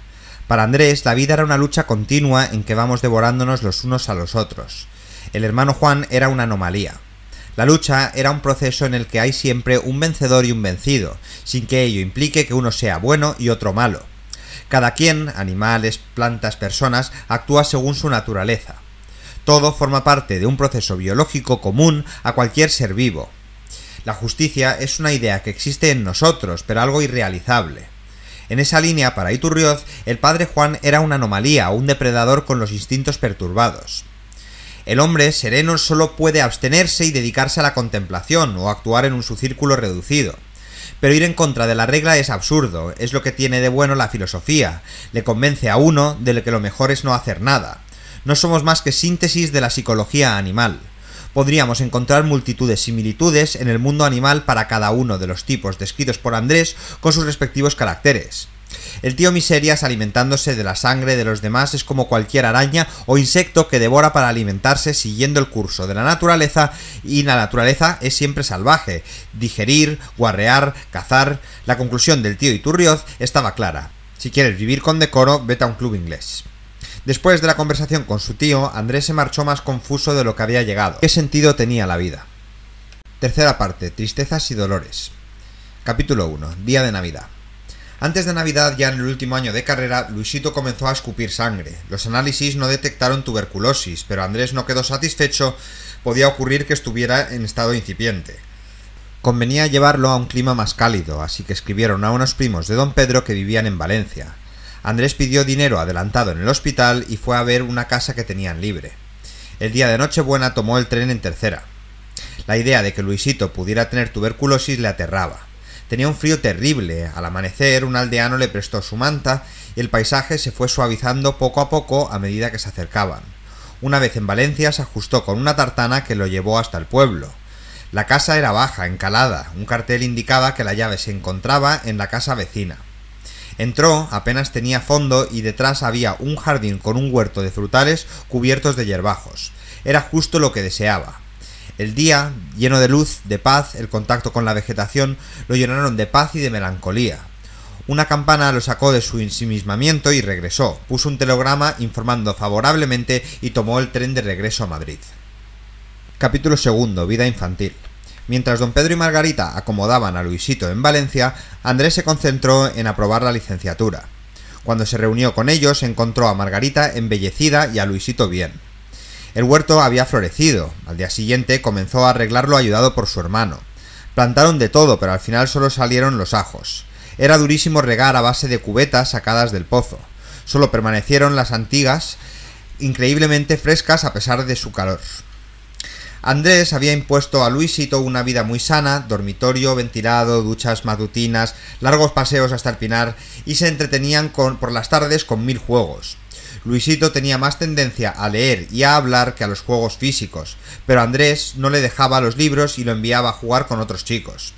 Para Andrés, la vida era una lucha continua en que vamos devorándonos los unos a los otros. El hermano Juan era una anomalía. La lucha era un proceso en el que hay siempre un vencedor y un vencido, sin que ello implique que uno sea bueno y otro malo. Cada quien, animales, plantas, personas, actúa según su naturaleza. Todo forma parte de un proceso biológico común a cualquier ser vivo. La justicia es una idea que existe en nosotros, pero algo irrealizable. En esa línea, para Iturrioz, el padre Juan era una anomalía un depredador con los instintos perturbados. El hombre sereno solo puede abstenerse y dedicarse a la contemplación o actuar en un su círculo reducido. Pero ir en contra de la regla es absurdo, es lo que tiene de bueno la filosofía, le convence a uno de que lo mejor es no hacer nada, no somos más que síntesis de la psicología animal. Podríamos encontrar multitud de similitudes en el mundo animal para cada uno de los tipos descritos por Andrés con sus respectivos caracteres. El tío Miserias alimentándose de la sangre de los demás es como cualquier araña o insecto que devora para alimentarse siguiendo el curso de la naturaleza y la naturaleza es siempre salvaje. Digerir, guarrear, cazar. La conclusión del tío Iturrioz estaba clara. Si quieres vivir con decoro, vete a un club inglés. Después de la conversación con su tío, Andrés se marchó más confuso de lo que había llegado. ¿Qué sentido tenía la vida? Tercera parte, Tristezas y Dolores. Capítulo 1, Día de Navidad. Antes de Navidad, ya en el último año de carrera, Luisito comenzó a escupir sangre. Los análisis no detectaron tuberculosis, pero Andrés no quedó satisfecho, podía ocurrir que estuviera en estado incipiente. Convenía llevarlo a un clima más cálido, así que escribieron a unos primos de don Pedro que vivían en Valencia. Andrés pidió dinero adelantado en el hospital y fue a ver una casa que tenían libre. El día de Nochebuena tomó el tren en tercera. La idea de que Luisito pudiera tener tuberculosis le aterraba. Tenía un frío terrible. Al amanecer, un aldeano le prestó su manta y el paisaje se fue suavizando poco a poco a medida que se acercaban. Una vez en Valencia se ajustó con una tartana que lo llevó hasta el pueblo. La casa era baja, encalada. Un cartel indicaba que la llave se encontraba en la casa vecina. Entró, apenas tenía fondo y detrás había un jardín con un huerto de frutales cubiertos de yerbajos. Era justo lo que deseaba. El día, lleno de luz, de paz, el contacto con la vegetación, lo llenaron de paz y de melancolía. Una campana lo sacó de su ensimismamiento y regresó. Puso un telegrama informando favorablemente y tomó el tren de regreso a Madrid. Capítulo segundo, Vida infantil. Mientras don Pedro y Margarita acomodaban a Luisito en Valencia, Andrés se concentró en aprobar la licenciatura. Cuando se reunió con ellos, encontró a Margarita embellecida y a Luisito bien. El huerto había florecido. Al día siguiente comenzó a arreglarlo ayudado por su hermano. Plantaron de todo, pero al final solo salieron los ajos. Era durísimo regar a base de cubetas sacadas del pozo. Solo permanecieron las antigas, increíblemente frescas a pesar de su calor. Andrés había impuesto a Luisito una vida muy sana, dormitorio, ventilado, duchas madutinas, largos paseos hasta el pinar y se entretenían por las tardes con mil juegos. Luisito tenía más tendencia a leer y a hablar que a los juegos físicos, pero Andrés no le dejaba los libros y lo enviaba a jugar con otros chicos.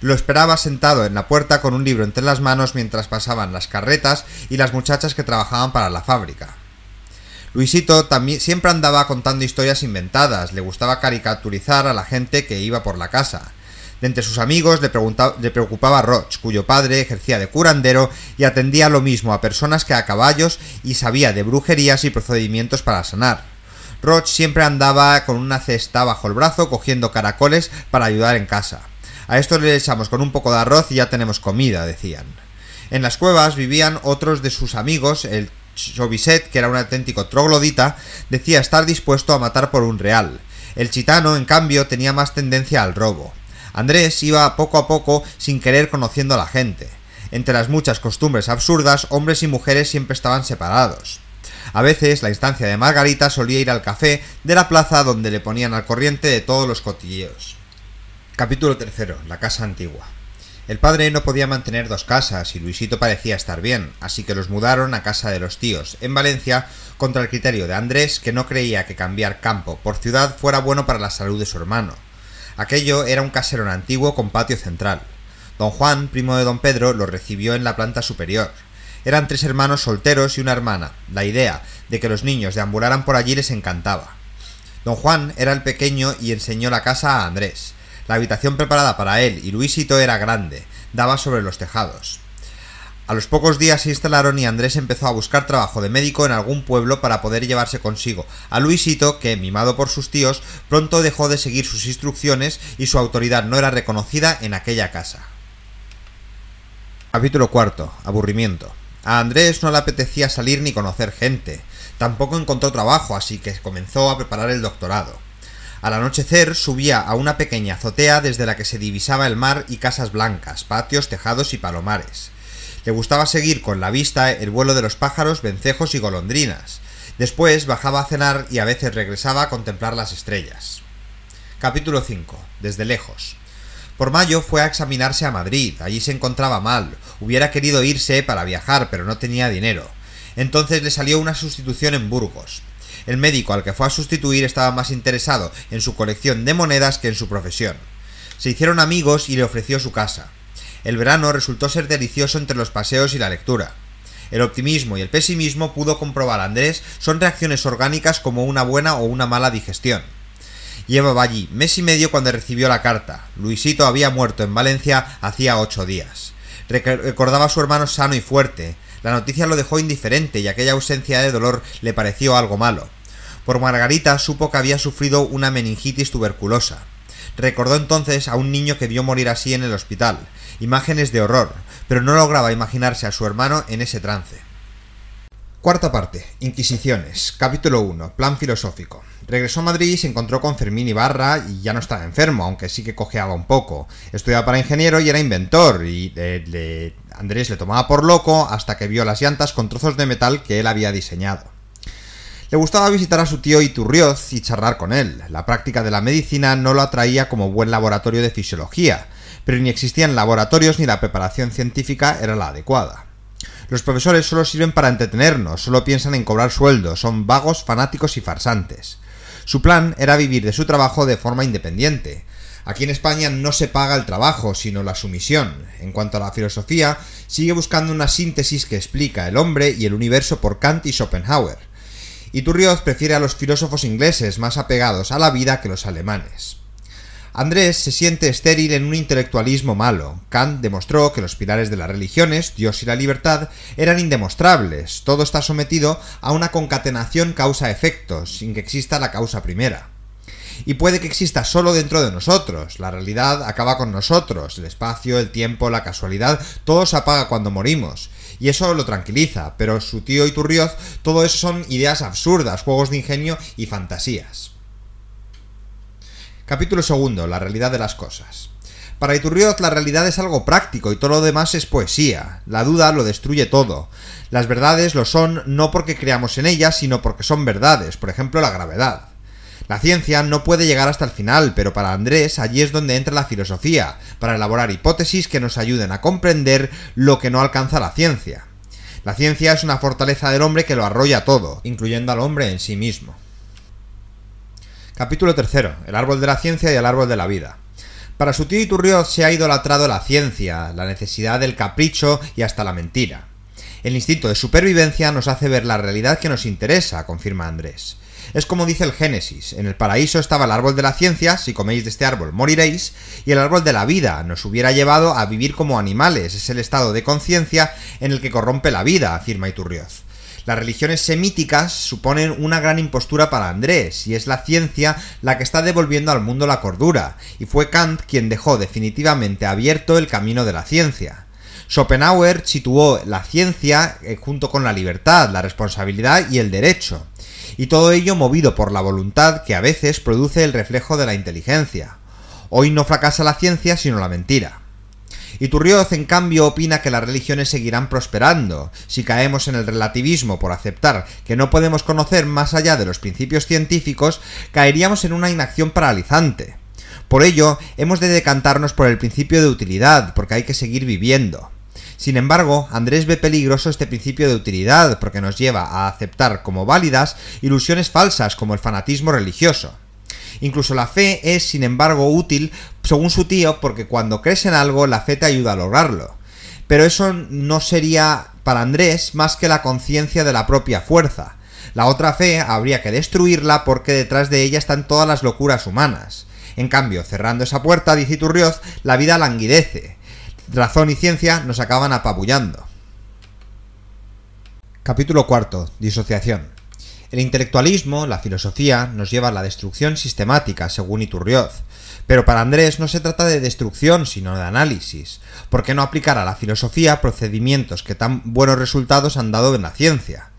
Lo esperaba sentado en la puerta con un libro entre las manos mientras pasaban las carretas y las muchachas que trabajaban para la fábrica. Luisito también siempre andaba contando historias inventadas, le gustaba caricaturizar a la gente que iba por la casa. De entre sus amigos le, preocupaba Roch, cuyo padre ejercía de curandero y atendía lo mismo a personas que a caballos y sabía de brujerías y procedimientos para sanar. Roch siempre andaba con una cesta bajo el brazo cogiendo caracoles para ayudar en casa. A esto le echamos con un poco de arroz y ya tenemos comida, decían. En las cuevas vivían otros de sus amigos, el Chauviset, que era un auténtico troglodita, decía estar dispuesto a matar por un real. El chitano, en cambio, tenía más tendencia al robo. Andrés iba poco a poco sin querer conociendo a la gente. Entre las muchas costumbres absurdas, hombres y mujeres siempre estaban separados. A veces la instancia de Margarita solía ir al café de la plaza donde le ponían al corriente de todos los cotilleos. Capítulo III. La casa antigua. El padre no podía mantener dos casas y Luisito parecía estar bien, así que los mudaron a casa de los tíos, en Valencia, contra el criterio de Andrés, que no creía que cambiar campo por ciudad fuera bueno para la salud de su hermano. Aquello era un caserón antiguo con patio central. Don Juan, primo de don Pedro, lo recibió en la planta superior. Eran tres hermanos solteros y una hermana. La idea de que los niños deambularan por allí les encantaba. Don Juan era el pequeño y enseñó la casa a Andrés. La habitación preparada para él y Luisito era grande, daba sobre los tejados. A los pocos días se instalaron y Andrés empezó a buscar trabajo de médico en algún pueblo para poder llevarse consigo a Luisito, que, mimado por sus tíos, pronto dejó de seguir sus instrucciones y su autoridad no era reconocida en aquella casa. Capítulo cuarto. Aburrimiento. A Andrés no le apetecía salir ni conocer gente. Tampoco encontró trabajo, así que comenzó a preparar el doctorado. Al anochecer subía a una pequeña azotea desde la que se divisaba el mar y casas blancas, patios, tejados y palomares. Le gustaba seguir con la vista el vuelo de los pájaros, vencejos y golondrinas. Después bajaba a cenar y a veces regresaba a contemplar las estrellas. Capítulo 5. Desde lejos. Por mayo fue a examinarse a Madrid. Allí se encontraba mal. Hubiera querido irse para viajar, pero no tenía dinero. Entonces le salió una sustitución en Burgos. El médico al que fue a sustituir estaba más interesado en su colección de monedas que en su profesión. Se hicieron amigos y le ofreció su casa. El verano resultó ser delicioso entre los paseos y la lectura. El optimismo y el pesimismo, pudo comprobar Andrés, son reacciones orgánicas como una buena o una mala digestión. Llevaba allí mes y medio cuando recibió la carta. Luisito había muerto en Valencia hacía ocho días. Recordaba a su hermano sano y fuerte. La noticia lo dejó indiferente y aquella ausencia de dolor le pareció algo malo. Por Margarita supo que había sufrido una meningitis tuberculosa. Recordó entonces a un niño que vio morir así en el hospital, imágenes de horror, pero no lograba imaginarse a su hermano en ese trance. Cuarta parte, Inquisiciones, capítulo 1, Plan Filosófico. Regresó a Madrid y se encontró con Fermín Ibarra y ya no estaba enfermo, aunque sí que cojeaba un poco. Estudiaba para ingeniero y era inventor, y Andrés le tomaba por loco hasta que vio las llantas con trozos de metal que él había diseñado. Le gustaba visitar a su tío Iturrioz y charlar con él. La práctica de la medicina no lo atraía como buen laboratorio de fisiología, pero ni existían laboratorios ni la preparación científica era la adecuada. Los profesores solo sirven para entretenernos, solo piensan en cobrar sueldos, son vagos, fanáticos y farsantes. Su plan era vivir de su trabajo de forma independiente. Aquí en España no se paga el trabajo, sino la sumisión. En cuanto a la filosofía, sigue buscando una síntesis que explica el hombre y el universo por Kant y Schopenhauer y Turrioz prefiere a los filósofos ingleses más apegados a la vida que los alemanes. Andrés se siente estéril en un intelectualismo malo. Kant demostró que los pilares de las religiones, Dios y la libertad, eran indemostrables. Todo está sometido a una concatenación causa-efecto, sin que exista la causa primera. Y puede que exista solo dentro de nosotros. La realidad acaba con nosotros. El espacio, el tiempo, la casualidad, todo se apaga cuando morimos y eso lo tranquiliza, pero su tío Iturrioz, todo eso son ideas absurdas, juegos de ingenio y fantasías. Capítulo segundo, la realidad de las cosas. Para Iturrioz la realidad es algo práctico y todo lo demás es poesía. La duda lo destruye todo. Las verdades lo son no porque creamos en ellas, sino porque son verdades, por ejemplo la gravedad. La ciencia no puede llegar hasta el final, pero para Andrés allí es donde entra la filosofía, para elaborar hipótesis que nos ayuden a comprender lo que no alcanza la ciencia. La ciencia es una fortaleza del hombre que lo arrolla todo, incluyendo al hombre en sí mismo. Capítulo 3. El árbol de la ciencia y el árbol de la vida. Para su tío Iturrioz se ha idolatrado la ciencia, la necesidad del capricho y hasta la mentira. El instinto de supervivencia nos hace ver la realidad que nos interesa, confirma Andrés. Es como dice el Génesis, en el paraíso estaba el árbol de la ciencia, si coméis de este árbol moriréis, y el árbol de la vida nos hubiera llevado a vivir como animales, es el estado de conciencia en el que corrompe la vida, afirma Iturrioz. Las religiones semíticas suponen una gran impostura para Andrés, y es la ciencia la que está devolviendo al mundo la cordura, y fue Kant quien dejó definitivamente abierto el camino de la ciencia. Schopenhauer situó la ciencia eh, junto con la libertad, la responsabilidad y el derecho y todo ello movido por la voluntad que a veces produce el reflejo de la inteligencia. Hoy no fracasa la ciencia sino la mentira. Iturrioz, en cambio, opina que las religiones seguirán prosperando si caemos en el relativismo por aceptar que no podemos conocer más allá de los principios científicos, caeríamos en una inacción paralizante. Por ello, hemos de decantarnos por el principio de utilidad, porque hay que seguir viviendo. Sin embargo, Andrés ve peligroso este principio de utilidad porque nos lleva a aceptar como válidas ilusiones falsas como el fanatismo religioso. Incluso la fe es, sin embargo, útil según su tío porque cuando crees en algo la fe te ayuda a lograrlo. Pero eso no sería para Andrés más que la conciencia de la propia fuerza. La otra fe habría que destruirla porque detrás de ella están todas las locuras humanas. En cambio, cerrando esa puerta, dice Turrioz, la vida languidece. Razón y ciencia nos acaban apabullando. Capítulo cuarto. Disociación. El intelectualismo, la filosofía, nos lleva a la destrucción sistemática, según Iturrioz. Pero para Andrés no se trata de destrucción, sino de análisis. ¿Por qué no aplicar a la filosofía procedimientos que tan buenos resultados han dado en la ciencia?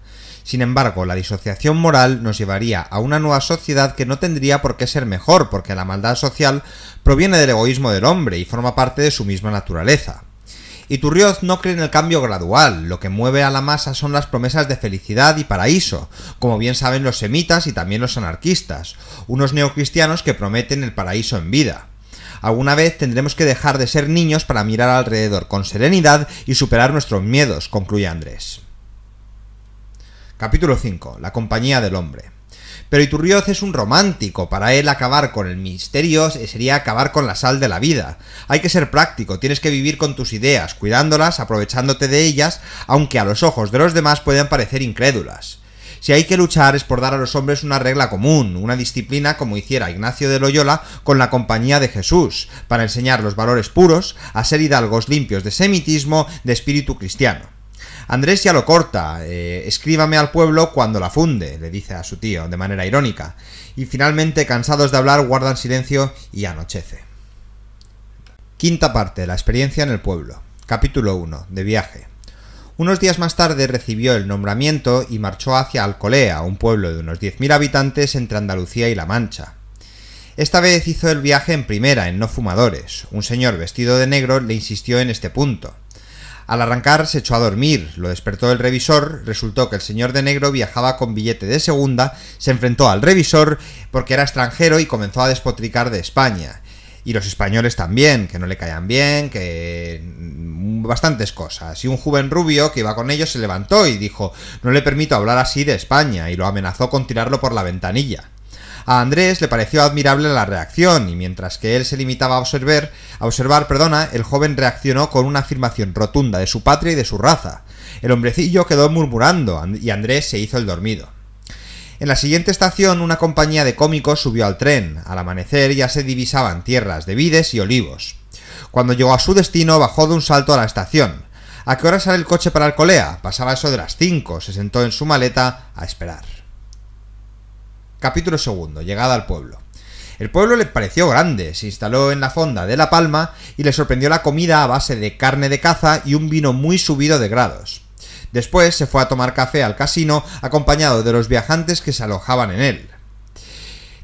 Sin embargo, la disociación moral nos llevaría a una nueva sociedad que no tendría por qué ser mejor, porque la maldad social proviene del egoísmo del hombre y forma parte de su misma naturaleza. Iturrioz no cree en el cambio gradual, lo que mueve a la masa son las promesas de felicidad y paraíso, como bien saben los semitas y también los anarquistas, unos neocristianos que prometen el paraíso en vida. Alguna vez tendremos que dejar de ser niños para mirar alrededor con serenidad y superar nuestros miedos, concluye Andrés. Capítulo 5. La compañía del hombre. Pero Iturrioz es un romántico, para él acabar con el misterio sería acabar con la sal de la vida. Hay que ser práctico, tienes que vivir con tus ideas, cuidándolas, aprovechándote de ellas, aunque a los ojos de los demás puedan parecer incrédulas. Si hay que luchar es por dar a los hombres una regla común, una disciplina como hiciera Ignacio de Loyola con la compañía de Jesús, para enseñar los valores puros, a ser hidalgos limpios de semitismo, de espíritu cristiano. Andrés ya lo corta, eh, escríbame al pueblo cuando la funde, le dice a su tío, de manera irónica. Y finalmente, cansados de hablar, guardan silencio y anochece. Quinta parte, la experiencia en el pueblo. Capítulo 1, de viaje. Unos días más tarde recibió el nombramiento y marchó hacia Alcolea, un pueblo de unos 10.000 habitantes entre Andalucía y La Mancha. Esta vez hizo el viaje en primera, en no fumadores. Un señor vestido de negro le insistió en este punto. Al arrancar se echó a dormir, lo despertó el revisor, resultó que el señor de negro viajaba con billete de segunda, se enfrentó al revisor porque era extranjero y comenzó a despotricar de España. Y los españoles también, que no le caían bien, que... bastantes cosas. Y un joven rubio que iba con ellos se levantó y dijo, no le permito hablar así de España, y lo amenazó con tirarlo por la ventanilla. A Andrés le pareció admirable la reacción y mientras que él se limitaba a observar, a observar perdona, el joven reaccionó con una afirmación rotunda de su patria y de su raza. El hombrecillo quedó murmurando y Andrés se hizo el dormido. En la siguiente estación una compañía de cómicos subió al tren. Al amanecer ya se divisaban tierras de vides y olivos. Cuando llegó a su destino bajó de un salto a la estación. ¿A qué hora sale el coche para Alcolea? Pasaba eso de las cinco. Se sentó en su maleta a esperar. Capítulo segundo, llegada al pueblo. El pueblo le pareció grande, se instaló en la fonda de La Palma y le sorprendió la comida a base de carne de caza y un vino muy subido de grados. Después se fue a tomar café al casino acompañado de los viajantes que se alojaban en él.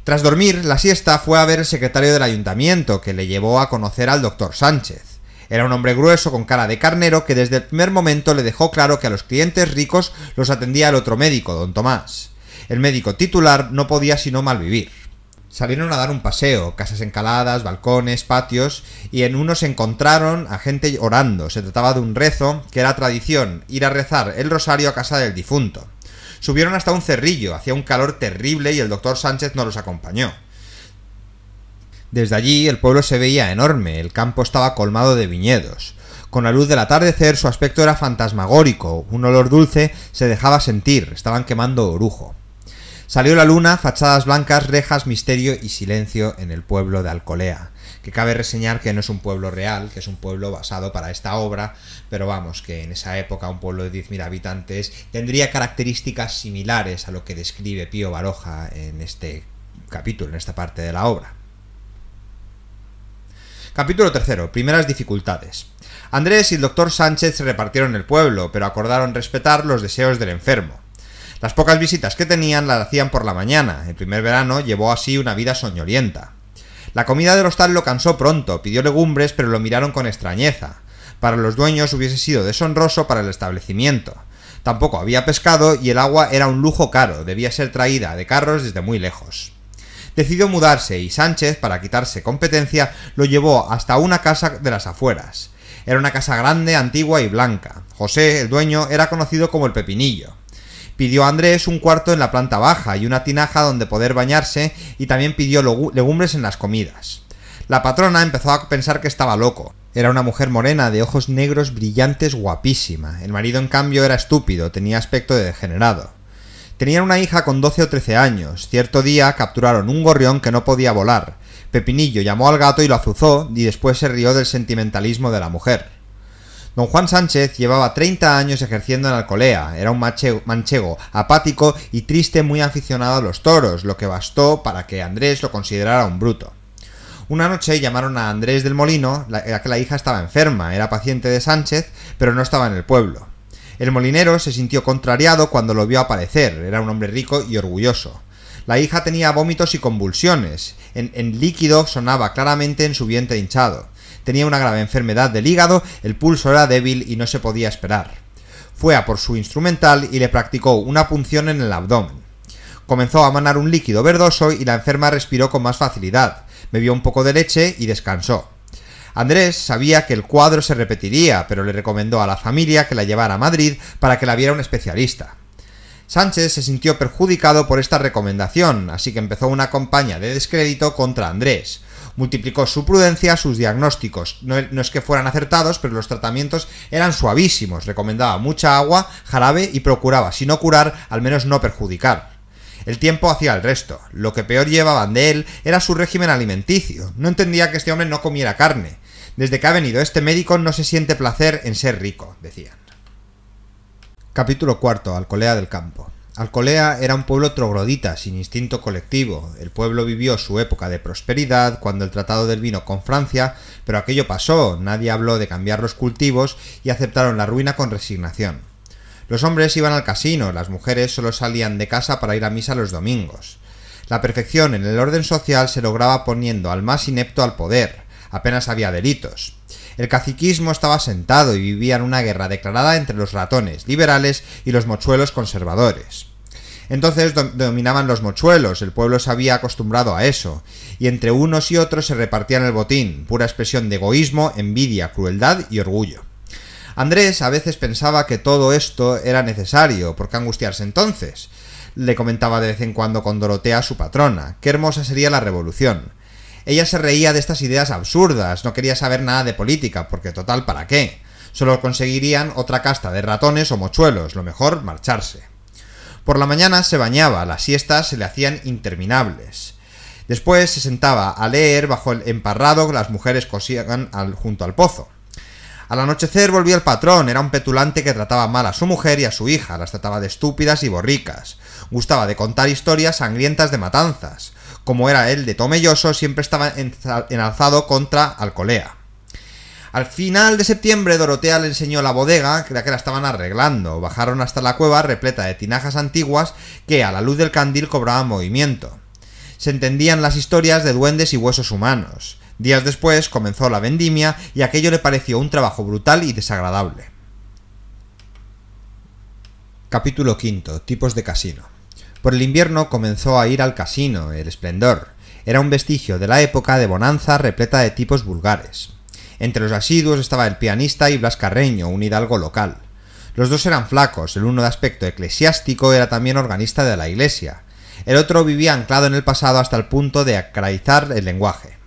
Tras dormir la siesta fue a ver el secretario del ayuntamiento, que le llevó a conocer al doctor Sánchez. Era un hombre grueso con cara de carnero que desde el primer momento le dejó claro que a los clientes ricos los atendía el otro médico, don Tomás. El médico titular no podía sino malvivir. Salieron a dar un paseo, casas encaladas, balcones, patios, y en uno se encontraron a gente orando. Se trataba de un rezo, que era tradición, ir a rezar el rosario a casa del difunto. Subieron hasta un cerrillo, hacía un calor terrible y el doctor Sánchez no los acompañó. Desde allí el pueblo se veía enorme, el campo estaba colmado de viñedos. Con la luz del atardecer su aspecto era fantasmagórico, un olor dulce se dejaba sentir, estaban quemando orujo. Salió la luna, fachadas blancas, rejas, misterio y silencio en el pueblo de Alcolea. Que cabe reseñar que no es un pueblo real, que es un pueblo basado para esta obra, pero vamos, que en esa época un pueblo de 10.000 habitantes tendría características similares a lo que describe Pío Baroja en este capítulo, en esta parte de la obra. Capítulo tercero. Primeras dificultades. Andrés y el doctor Sánchez se repartieron el pueblo, pero acordaron respetar los deseos del enfermo. Las pocas visitas que tenían las hacían por la mañana. El primer verano llevó así una vida soñolienta. La comida del hostal lo cansó pronto, pidió legumbres, pero lo miraron con extrañeza. Para los dueños hubiese sido deshonroso para el establecimiento. Tampoco había pescado y el agua era un lujo caro, debía ser traída de carros desde muy lejos. Decidió mudarse y Sánchez, para quitarse competencia, lo llevó hasta una casa de las afueras. Era una casa grande, antigua y blanca. José, el dueño, era conocido como el Pepinillo. Pidió a Andrés un cuarto en la planta baja y una tinaja donde poder bañarse y también pidió legumbres en las comidas. La patrona empezó a pensar que estaba loco. Era una mujer morena, de ojos negros brillantes, guapísima. El marido, en cambio, era estúpido, tenía aspecto de degenerado. Tenían una hija con 12 o 13 años. Cierto día capturaron un gorrión que no podía volar. Pepinillo llamó al gato y lo azuzó, y después se rió del sentimentalismo de la mujer. Don Juan Sánchez llevaba 30 años ejerciendo en Alcolea, era un manchego, apático y triste muy aficionado a los toros, lo que bastó para que Andrés lo considerara un bruto. Una noche llamaron a Andrés del Molino, ya que la hija estaba enferma, era paciente de Sánchez, pero no estaba en el pueblo. El molinero se sintió contrariado cuando lo vio aparecer, era un hombre rico y orgulloso. La hija tenía vómitos y convulsiones, en, en líquido sonaba claramente en su vientre hinchado tenía una grave enfermedad del hígado, el pulso era débil y no se podía esperar. Fue a por su instrumental y le practicó una punción en el abdomen. Comenzó a manar un líquido verdoso y la enferma respiró con más facilidad, bebió un poco de leche y descansó. Andrés sabía que el cuadro se repetiría, pero le recomendó a la familia que la llevara a Madrid para que la viera un especialista. Sánchez se sintió perjudicado por esta recomendación, así que empezó una campaña de descrédito contra Andrés, multiplicó su prudencia, sus diagnósticos. No, es que fueran acertados, pero los tratamientos eran suavísimos. Recomendaba mucha agua, jarabe y procuraba, si no curar, al menos no perjudicar. El tiempo hacía el resto. Lo que peor llevaban de él era su régimen alimenticio. No entendía que este hombre no comiera carne. Desde que ha venido este médico no se siente placer en ser rico, decían. Capítulo cuarto. Alcolea del campo. Alcolea era un pueblo troglodita, sin instinto colectivo. El pueblo vivió su época de prosperidad cuando el tratado del vino con Francia, pero aquello pasó, nadie habló de cambiar los cultivos y aceptaron la ruina con resignación. Los hombres iban al casino, las mujeres solo salían de casa para ir a misa los domingos. La perfección en el orden social se lograba poniendo al más inepto al poder, apenas había delitos. El caciquismo estaba sentado y vivía en una guerra declarada entre los ratones liberales y los mochuelos conservadores. Entonces dominaban los mochuelos, el pueblo se había acostumbrado a eso, y entre unos y otros se repartían el botín, pura expresión de egoísmo, envidia, crueldad y orgullo. Andrés a veces pensaba que todo esto era necesario, ¿por qué angustiarse entonces? Le comentaba de vez en cuando con Dorotea, su patrona, qué hermosa sería la revolución. Ella se reía de estas ideas absurdas, no quería saber nada de política, porque total, ¿para qué? Solo conseguirían otra casta de ratones o mochuelos, lo mejor marcharse. Por la mañana se bañaba, las siestas se le hacían interminables. Después se sentaba a leer bajo el emparrado que las mujeres cosían junto al pozo. Al anochecer volvía el patrón, era un petulante que trataba mal a su mujer y a su hija, las trataba de estúpidas y borricas. Gustaba de contar historias sangrientas de matanzas como era el de Tomelloso, siempre estaba enalzado contra Alcolea. Al final de septiembre, Dorotea le enseñó la bodega, la que la estaban arreglando. Bajaron hasta la cueva repleta de tinajas antiguas que a la luz del candil cobraban movimiento. Se entendían las historias de duendes y huesos humanos. Días después comenzó la vendimia y aquello le pareció un trabajo brutal y desagradable. Capítulo V. Tipos de casino. Por el invierno comenzó a ir al casino, el esplendor. Era un vestigio de la época de bonanza repleta de tipos vulgares. Entre los asiduos estaba el pianista y Blas Carreño, un hidalgo local. Los dos eran flacos, el uno de aspecto eclesiástico era también organista de la iglesia. El otro vivía anclado en el pasado hasta el punto de acraizar el lenguaje.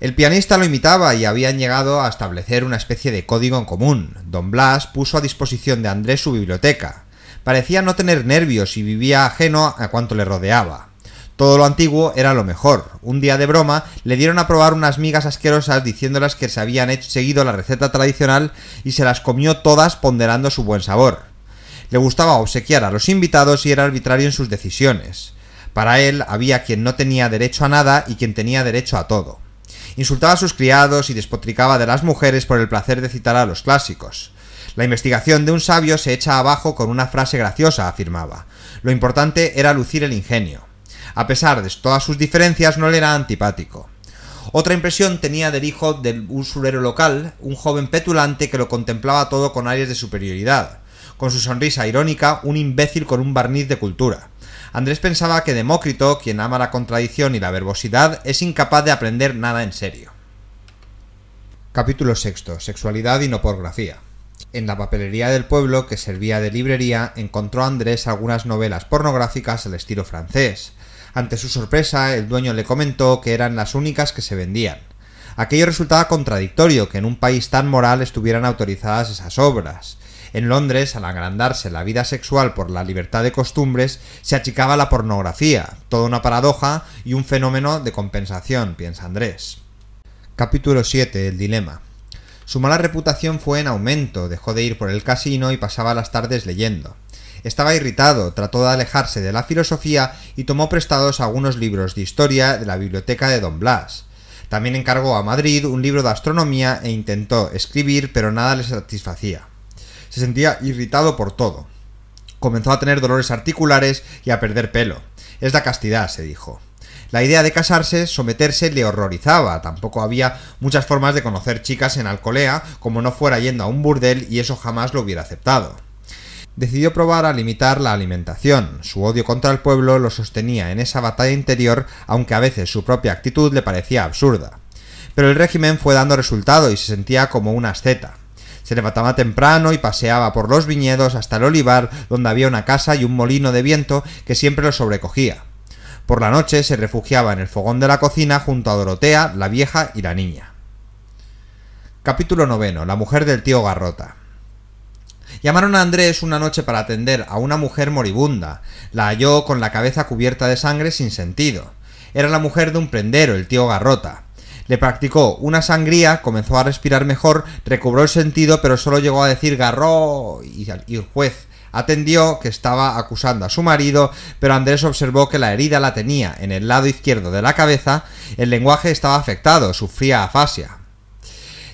El pianista lo imitaba y habían llegado a establecer una especie de código en común. Don Blas puso a disposición de Andrés su biblioteca, parecía no tener nervios y vivía ajeno a cuanto le rodeaba. Todo lo antiguo era lo mejor. Un día de broma le dieron a probar unas migas asquerosas diciéndolas que se habían hecho, seguido la receta tradicional y se las comió todas ponderando su buen sabor. Le gustaba obsequiar a los invitados y era arbitrario en sus decisiones. Para él había quien no tenía derecho a nada y quien tenía derecho a todo. Insultaba a sus criados y despotricaba de las mujeres por el placer de citar a los clásicos. La investigación de un sabio se echa abajo con una frase graciosa, afirmaba. Lo importante era lucir el ingenio. A pesar de todas sus diferencias, no le era antipático. Otra impresión tenía del hijo del usurero local, un joven petulante que lo contemplaba todo con aires de superioridad. Con su sonrisa irónica, un imbécil con un barniz de cultura. Andrés pensaba que Demócrito, quien ama la contradicción y la verbosidad, es incapaz de aprender nada en serio. Capítulo 6. Sexualidad y no pornografía. En la papelería del pueblo, que servía de librería, encontró Andrés algunas novelas pornográficas al estilo francés. Ante su sorpresa, el dueño le comentó que eran las únicas que se vendían. Aquello resultaba contradictorio que en un país tan moral estuvieran autorizadas esas obras. En Londres, al agrandarse la vida sexual por la libertad de costumbres, se achicaba la pornografía, toda una paradoja y un fenómeno de compensación, piensa Andrés. Capítulo 7. El dilema. Su mala reputación fue en aumento, dejó de ir por el casino y pasaba las tardes leyendo. Estaba irritado, trató de alejarse de la filosofía y tomó prestados algunos libros de historia de la biblioteca de Don Blas. También encargó a Madrid un libro de astronomía e intentó escribir, pero nada le satisfacía. Se sentía irritado por todo. Comenzó a tener dolores articulares y a perder pelo. Es la castidad, se dijo. La idea de casarse, someterse, le horrorizaba. Tampoco había muchas formas de conocer chicas en Alcolea, como no fuera yendo a un burdel y eso jamás lo hubiera aceptado decidió probar a limitar la alimentación. Su odio contra el pueblo lo sostenía en esa batalla interior, aunque a veces su propia actitud le parecía absurda. Pero el régimen fue dando resultado y se sentía como un asceta. Se levantaba temprano y paseaba por los viñedos hasta el olivar, donde había una casa y un molino de viento que siempre lo sobrecogía. Por la noche se refugiaba en el fogón de la cocina junto a Dorotea, la vieja y la niña. Capítulo noveno. La mujer del tío Garrota. Llamaron a Andrés una noche para atender a una mujer moribunda. La halló con la cabeza cubierta de sangre sin sentido. Era la mujer de un prendero, el tío Garrota. Le practicó una sangría, comenzó a respirar mejor, recobró el sentido, pero solo llegó a decir garró y el juez Atendió que estaba acusando a su marido, pero Andrés observó que la herida la tenía en el lado izquierdo de la cabeza, el lenguaje estaba afectado, sufría afasia.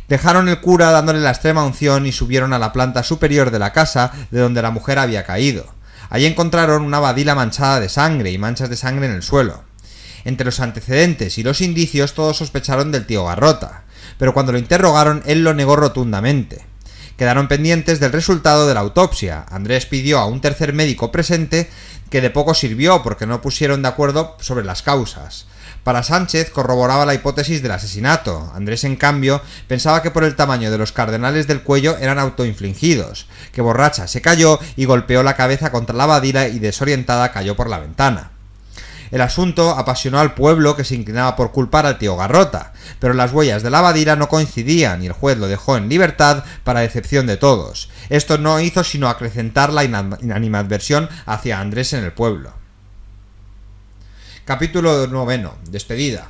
Dejaron el cura dándole la extrema unción y subieron a la planta superior de la casa de donde la mujer había caído. Allí encontraron una badila manchada de sangre y manchas de sangre en el suelo. Entre los antecedentes y los indicios todos sospecharon del tío Garrota, pero cuando lo interrogaron él lo negó rotundamente quedaron pendientes del resultado de la autopsia. Andrés pidió a un tercer médico presente que de poco sirvió porque no pusieron de acuerdo sobre las causas. Para Sánchez corroboraba la hipótesis del asesinato. Andrés, en cambio, pensaba que por el tamaño de los cardenales del cuello eran autoinfligidos, que borracha se cayó y golpeó la cabeza contra la badila y desorientada cayó por la ventana. El asunto apasionó al pueblo que se inclinaba por culpar al tío Garrota, pero las huellas de la Badira no coincidían y el juez lo dejó en libertad para decepción de todos. Esto no hizo sino acrecentar la inanimadversión hacia Andrés en el pueblo. Capítulo noveno. Despedida.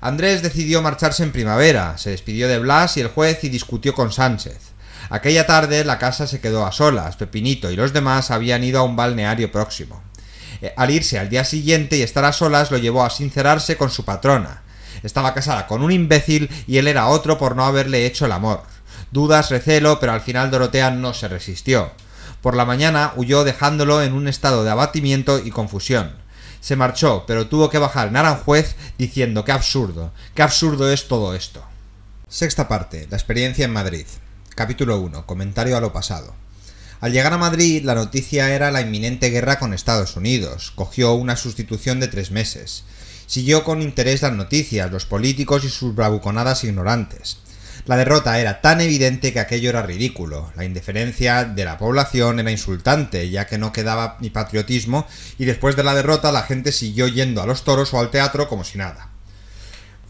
Andrés decidió marcharse en primavera, se despidió de Blas y el juez y discutió con Sánchez. Aquella tarde la casa se quedó a solas, Pepinito y los demás habían ido a un balneario próximo. Eh, al irse al día siguiente y estar a solas lo llevó a sincerarse con su patrona. Estaba casada con un imbécil y él era otro por no haberle hecho el amor. Dudas, recelo, pero al final Dorotea no se resistió. Por la mañana huyó dejándolo en un estado de abatimiento y confusión. Se marchó, pero tuvo que bajar en Aranjuez diciendo qué absurdo, qué absurdo es todo esto. Sexta parte, la experiencia en Madrid. Capítulo 1, comentario a lo pasado. Al llegar a Madrid, la noticia era la inminente guerra con Estados Unidos. Cogió una sustitución de tres meses. Siguió con interés las noticias, los políticos y sus bravuconadas ignorantes. La derrota era tan evidente que aquello era ridículo. La indiferencia de la población era insultante, ya que no quedaba ni patriotismo, y después de la derrota la gente siguió yendo a los toros o al teatro como si nada.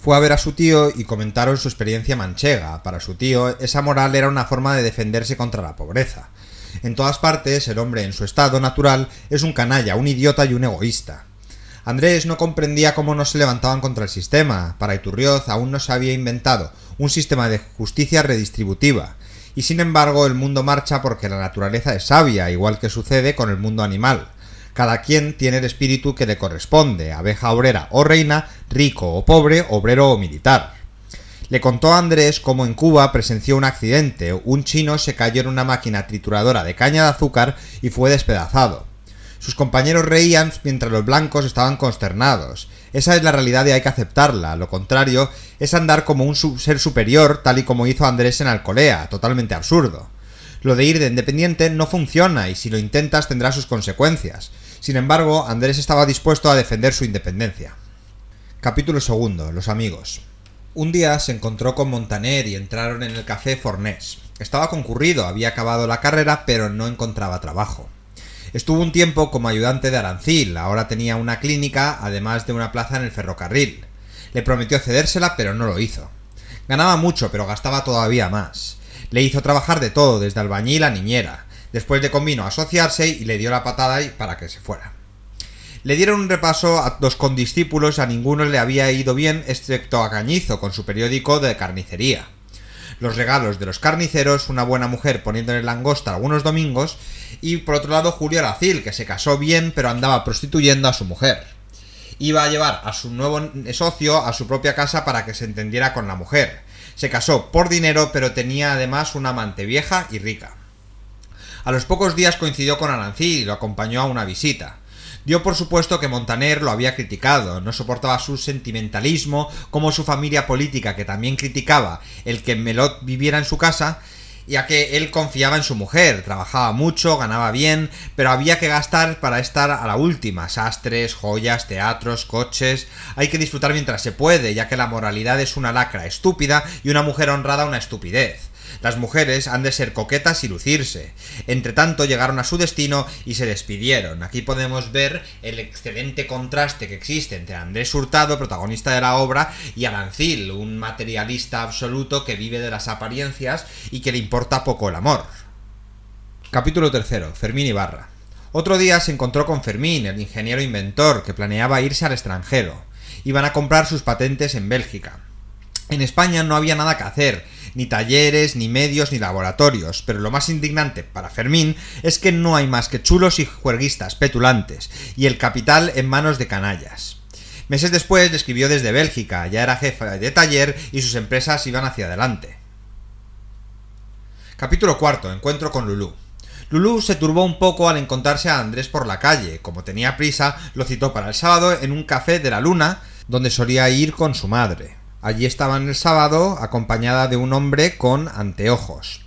Fue a ver a su tío y comentaron su experiencia manchega. Para su tío, esa moral era una forma de defenderse contra la pobreza. En todas partes, el hombre en su estado natural es un canalla, un idiota y un egoísta. Andrés no comprendía cómo no se levantaban contra el sistema. Para Iturrioz aún no se había inventado un sistema de justicia redistributiva. Y sin embargo, el mundo marcha porque la naturaleza es sabia, igual que sucede con el mundo animal. Cada quien tiene el espíritu que le corresponde, abeja obrera o reina, rico o pobre, obrero o militar. Le contó a Andrés cómo en Cuba presenció un accidente, un chino se cayó en una máquina trituradora de caña de azúcar y fue despedazado. Sus compañeros reían mientras los blancos estaban consternados. Esa es la realidad y hay que aceptarla. Lo contrario es andar como un ser superior, tal y como hizo Andrés en Alcolea, totalmente absurdo. Lo de ir de independiente no funciona y si lo intentas tendrá sus consecuencias. Sin embargo, Andrés estaba dispuesto a defender su independencia. Capítulo segundo. Los amigos. Un día se encontró con Montaner y entraron en el café Fornés. Estaba concurrido, había acabado la carrera, pero no encontraba trabajo. Estuvo un tiempo como ayudante de Arancil, ahora tenía una clínica, además de una plaza en el ferrocarril. Le prometió cedérsela, pero no lo hizo. Ganaba mucho, pero gastaba todavía más. Le hizo trabajar de todo, desde albañil a niñera. Después le convino a asociarse y le dio la patada para que se fuera. Le dieron un repaso a dos condiscípulos, a ninguno le había ido bien, excepto a Cañizo, con su periódico de carnicería. Los regalos de los carniceros, una buena mujer poniéndole langosta algunos domingos, y por otro lado Julio Aracil, que se casó bien pero andaba prostituyendo a su mujer. Iba a llevar a su nuevo socio a su propia casa para que se entendiera con la mujer. Se casó por dinero pero tenía además una amante vieja y rica. A los pocos días coincidió con Arancí y lo acompañó a una visita dio por supuesto que Montaner lo había criticado, no soportaba su sentimentalismo, como su familia política, que también criticaba el que Melot viviera en su casa, ya que él confiaba en su mujer, trabajaba mucho, ganaba bien, pero había que gastar para estar a la última, sastres, joyas, teatros, coches, hay que disfrutar mientras se puede, ya que la moralidad es una lacra estúpida y una mujer honrada una estupidez. Las mujeres han de ser coquetas y lucirse. Entre tanto, llegaron a su destino y se despidieron. Aquí podemos ver el excelente contraste que existe entre Andrés Hurtado, protagonista de la obra, y Alancil, un materialista absoluto que vive de las apariencias y que le importa poco el amor. Capítulo 3. Fermín Ibarra. Otro día se encontró con Fermín, el ingeniero inventor, que planeaba irse al extranjero. Iban a comprar sus patentes en Bélgica. En España no había nada que hacer, ni talleres, ni medios, ni laboratorios, pero lo más indignante para Fermín es que no hay más que chulos y juerguistas petulantes, y el capital en manos de canallas. Meses después escribió desde Bélgica, ya era jefa de taller y sus empresas iban hacia adelante. Capítulo cuarto, encuentro con Lulú. Lulú se turbó un poco al encontrarse a Andrés por la calle. Como tenía prisa, lo citó para el sábado en un café de la luna, donde solía ir con su madre. Allí estaban el sábado acompañada de un hombre con anteojos.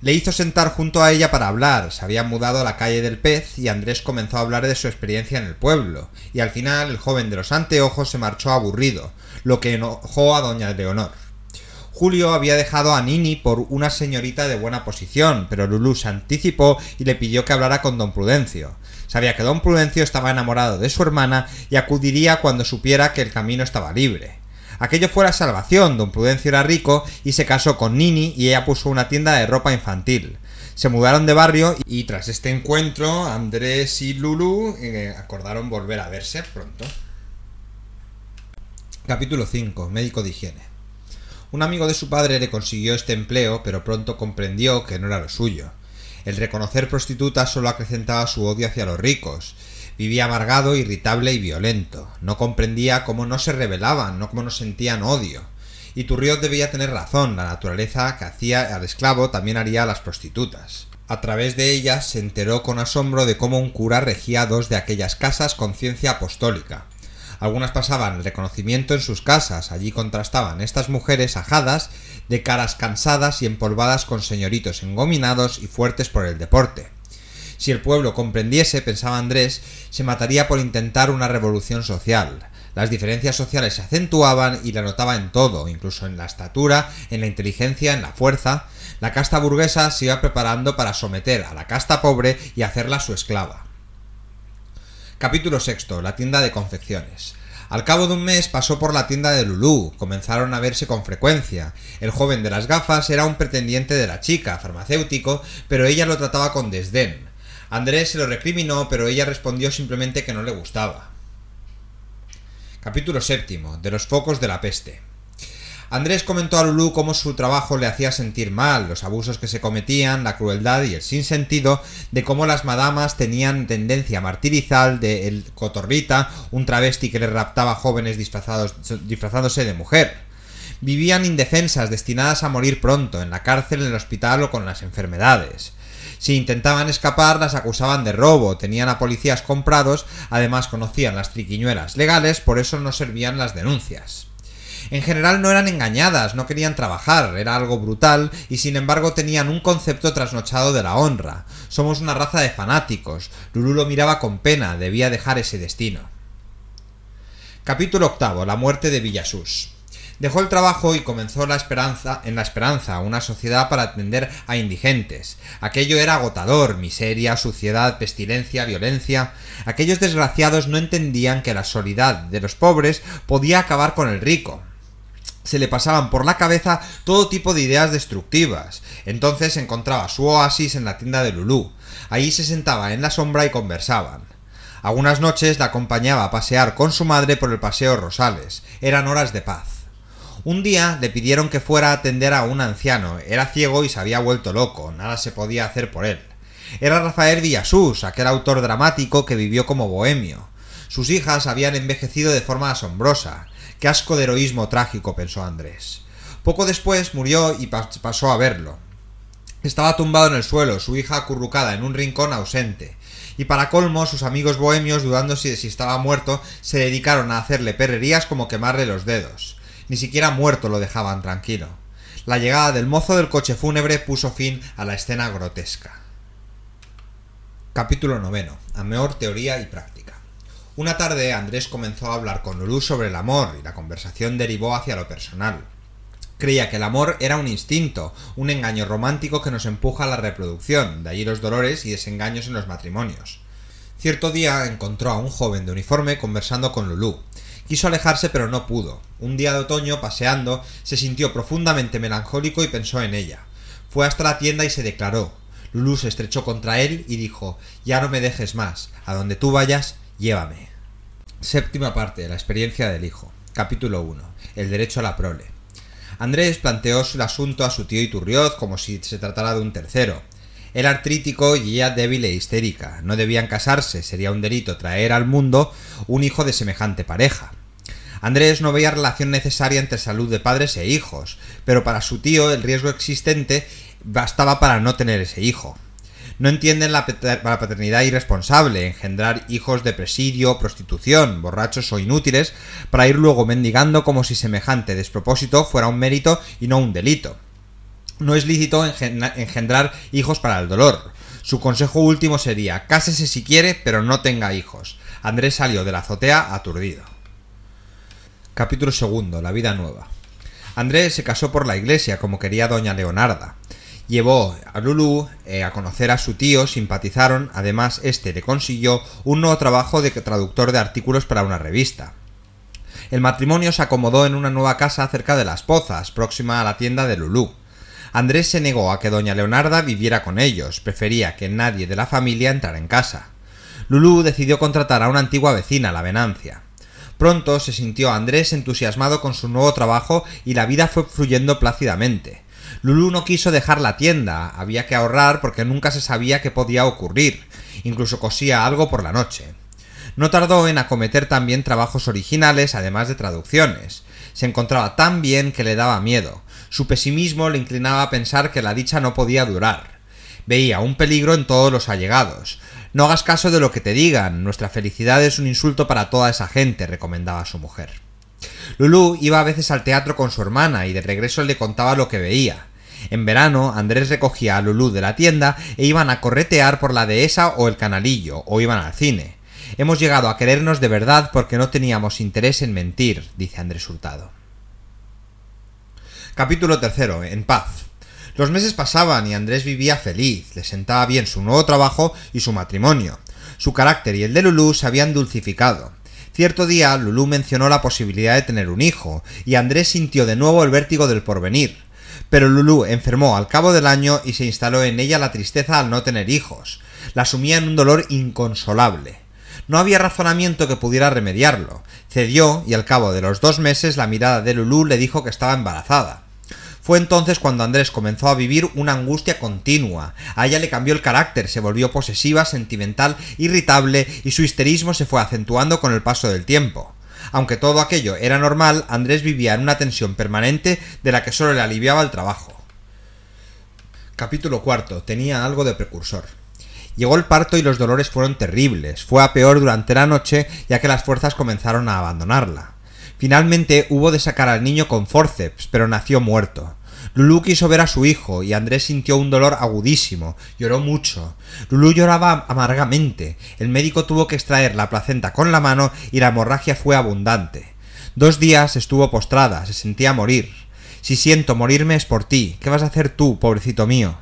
Le hizo sentar junto a ella para hablar, se había mudado a la calle del pez y Andrés comenzó a hablar de su experiencia en el pueblo, y al final el joven de los anteojos se marchó aburrido, lo que enojó a doña Leonor. Julio había dejado a Nini por una señorita de buena posición, pero Lulu se anticipó y le pidió que hablara con don Prudencio. Sabía que don Prudencio estaba enamorado de su hermana y acudiría cuando supiera que el camino estaba libre. Aquello fue la salvación, don Prudencio era rico y se casó con Nini y ella puso una tienda de ropa infantil. Se mudaron de barrio y tras este encuentro Andrés y Lulu eh, acordaron volver a verse pronto. Capítulo 5. Médico de higiene. Un amigo de su padre le consiguió este empleo, pero pronto comprendió que no era lo suyo. El reconocer prostitutas solo acrecentaba su odio hacia los ricos, Vivía amargado, irritable y violento. No comprendía cómo no se rebelaban, no cómo no sentían odio. Y Turriot debía tener razón, la naturaleza que hacía al esclavo también haría a las prostitutas. A través de ellas se enteró con asombro de cómo un cura regía dos de aquellas casas con ciencia apostólica. Algunas pasaban el reconocimiento en sus casas, allí contrastaban estas mujeres ajadas, de caras cansadas y empolvadas con señoritos engominados y fuertes por el deporte. Si el pueblo comprendiese, pensaba Andrés, se mataría por intentar una revolución social. Las diferencias sociales se acentuaban y la notaba en todo, incluso en la estatura, en la inteligencia, en la fuerza. La casta burguesa se iba preparando para someter a la casta pobre y hacerla su esclava. Capítulo sexto. La tienda de confecciones. Al cabo de un mes pasó por la tienda de Lulú, comenzaron a verse con frecuencia. El joven de las gafas era un pretendiente de la chica, farmacéutico, pero ella lo trataba con desdén. Andrés se lo recriminó, pero ella respondió simplemente que no le gustaba. Capítulo séptimo. De los focos de la peste. Andrés comentó a Lulú cómo su trabajo le hacía sentir mal, los abusos que se cometían, la crueldad y el sinsentido de cómo las madamas tenían tendencia martirizal de el cotorrita, un travesti que le raptaba jóvenes disfrazados, disfrazándose de mujer. Vivían indefensas, destinadas a morir pronto, en la cárcel, en el hospital o con las enfermedades. Si intentaban escapar, las acusaban de robo, tenían a policías comprados, además conocían las triquiñuelas legales, por eso no servían las denuncias. En general no eran engañadas, no querían trabajar, era algo brutal y sin embargo tenían un concepto trasnochado de la honra. Somos una raza de fanáticos. Lulu lo miraba con pena, debía dejar ese destino. Capítulo octavo. La muerte de Villasús. Dejó el trabajo y comenzó la esperanza, en la esperanza, una sociedad para atender a indigentes. Aquello era agotador, miseria, suciedad, pestilencia, violencia. Aquellos desgraciados no entendían que la soledad de los pobres podía acabar con el rico, se le pasaban por la cabeza todo tipo de ideas destructivas. Entonces encontraba su oasis en la tienda de Lulú. Ahí se sentaba en la sombra y conversaban. Algunas noches la acompañaba a pasear con su madre por el Paseo Rosales. Eran horas de paz. Un día le pidieron que fuera a atender a un anciano, era ciego y se había vuelto loco, nada se podía hacer por él. Era Rafael Villasús, aquel autor dramático que vivió como bohemio. Sus hijas habían envejecido de forma asombrosa. Qué asco de heroísmo trágico, pensó Andrés. Poco después murió y pasó a verlo. Estaba tumbado en el suelo, su hija acurrucada en un rincón ausente. Y para colmo, sus amigos bohemios, dudando si, si estaba muerto, se dedicaron a hacerle perrerías como quemarle los dedos. Ni siquiera muerto lo dejaban tranquilo. La llegada del mozo del coche fúnebre puso fin a la escena grotesca. Capítulo A mejor teoría y práctica. Una tarde Andrés comenzó a hablar con Lulú sobre el amor y la conversación derivó hacia lo personal. Creía que el amor era un instinto, un engaño romántico que nos empuja a la reproducción, de allí los dolores y desengaños en los matrimonios. Cierto día encontró a un joven de uniforme conversando con Lulú. Quiso alejarse pero no pudo. Un día de otoño, paseando, se sintió profundamente melancólico y pensó en ella. Fue hasta la tienda y se declaró. Lulu se estrechó contra él y dijo, ya no me dejes más, a donde tú vayas, llévame. Séptima parte, la experiencia del hijo. Capítulo 1. El derecho a la prole. Andrés planteó el asunto a su tío Iturrioz como si se tratara de un tercero. Era artrítico y ella débil e histérica. No debían casarse, sería un delito traer al mundo un hijo de semejante pareja. Andrés no veía relación necesaria entre salud de padres e hijos, pero para su tío el riesgo existente bastaba para no tener ese hijo. No entienden la, paternidad irresponsable, engendrar hijos de presidio, prostitución, borrachos o inútiles, para ir luego mendigando como si semejante despropósito fuera un mérito y no un delito. No es lícito engendrar hijos para el dolor. Su consejo último sería, cásese si quiere, pero no tenga hijos. Andrés salió de la azotea aturdido. Capítulo segundo, la vida nueva. Andrés se casó por la iglesia, como quería doña Leonarda. Llevó a Lulú eh, a conocer a su tío, simpatizaron, además este le consiguió un nuevo trabajo de traductor de artículos para una revista. El matrimonio se acomodó en una nueva casa cerca de Las Pozas, próxima a la tienda de Lulú. Andrés se negó a que doña Leonarda viviera con ellos, prefería que nadie de la familia entrara en casa. Lulú decidió contratar a una antigua vecina, la Venancia. Pronto se sintió Andrés entusiasmado con su nuevo trabajo y la vida fue fluyendo plácidamente. Lulu no quiso dejar la tienda, había que ahorrar porque nunca se sabía qué podía ocurrir, incluso cosía algo por la noche. No tardó en acometer también trabajos originales, además de traducciones. Se encontraba tan bien que le daba miedo. Su pesimismo le inclinaba a pensar que la dicha no podía durar. Veía un peligro en todos los allegados. No hagas caso de lo que te digan, nuestra felicidad es un insulto para toda esa gente, recomendaba su mujer. Lulú iba a veces al teatro con su hermana y de regreso le contaba lo que veía. En verano, Andrés recogía a Lulú de la tienda e iban a corretear por la dehesa o el canalillo, o iban al cine. Hemos llegado a querernos de verdad porque no teníamos interés en mentir, dice Andrés Hurtado. Capítulo tercero, en paz. Los meses pasaban y Andrés vivía feliz, le sentaba bien su nuevo trabajo y su matrimonio. Su carácter y el de Lulú se habían dulcificado. Cierto día, Lulú mencionó la posibilidad de tener un hijo, y Andrés sintió de nuevo el vértigo del porvenir. Pero Lulú enfermó al cabo del año y se instaló en ella la tristeza al no tener hijos. La sumía en un dolor inconsolable. No había razonamiento que pudiera remediarlo. Cedió y al cabo de los dos meses la mirada de Lulú le dijo que estaba embarazada. Fue entonces cuando Andrés comenzó a vivir una angustia continua. A ella le cambió el carácter, se volvió posesiva, sentimental, irritable y su histerismo se fue acentuando con el paso del tiempo. Aunque todo aquello era normal, Andrés vivía en una tensión permanente de la que solo le aliviaba el trabajo. Capítulo cuarto. Tenía algo de precursor. Llegó el parto y los dolores fueron terribles. Fue a peor durante la noche ya que las fuerzas comenzaron a abandonarla. Finalmente hubo de sacar al niño con forceps, pero nació muerto. Lulú quiso ver a su hijo y Andrés sintió un dolor agudísimo, lloró mucho. Lulú lloraba amargamente, el médico tuvo que extraer la placenta con la mano y la hemorragia fue abundante. Dos días estuvo postrada, se sentía morir. Si siento morirme es por ti, ¿qué vas a hacer tú, pobrecito mío?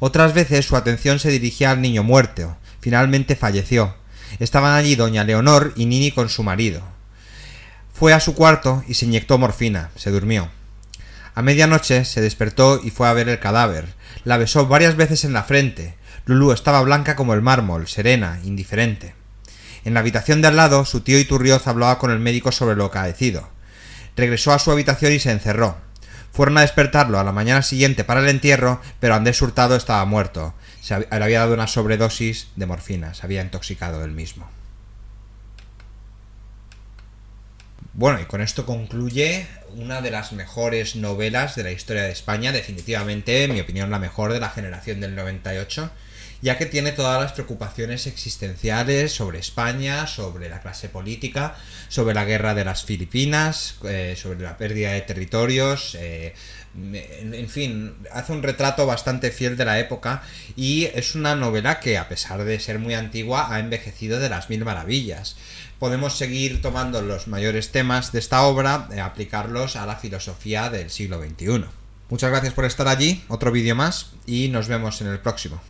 Otras veces su atención se dirigía al niño muerto, finalmente falleció. Estaban allí doña Leonor y Nini con su marido. Fue a su cuarto y se inyectó morfina. Se durmió. A medianoche se despertó y fue a ver el cadáver. La besó varias veces en la frente. Lulu estaba blanca como el mármol, serena, indiferente. En la habitación de al lado, su tío Iturrioz hablaba con el médico sobre lo acaecido. Regresó a su habitación y se encerró. Fueron a despertarlo a la mañana siguiente para el entierro, pero Andrés Hurtado estaba muerto. Se le había dado una sobredosis de morfina, se había intoxicado él mismo. Bueno, y con esto concluye una de las mejores novelas de la historia de España, definitivamente, en mi opinión, la mejor de la generación del 98, ya que tiene todas las preocupaciones existenciales sobre España, sobre la clase política, sobre la guerra de las Filipinas, eh, sobre la pérdida de territorios, eh, en fin, hace un retrato bastante fiel de la época y es una novela que a pesar de ser muy antigua ha envejecido de las mil maravillas. Podemos seguir tomando los mayores temas de esta obra y eh, aplicarlos a la filosofía del siglo XXI. Muchas gracias por estar allí, otro vídeo más y nos vemos en el próximo.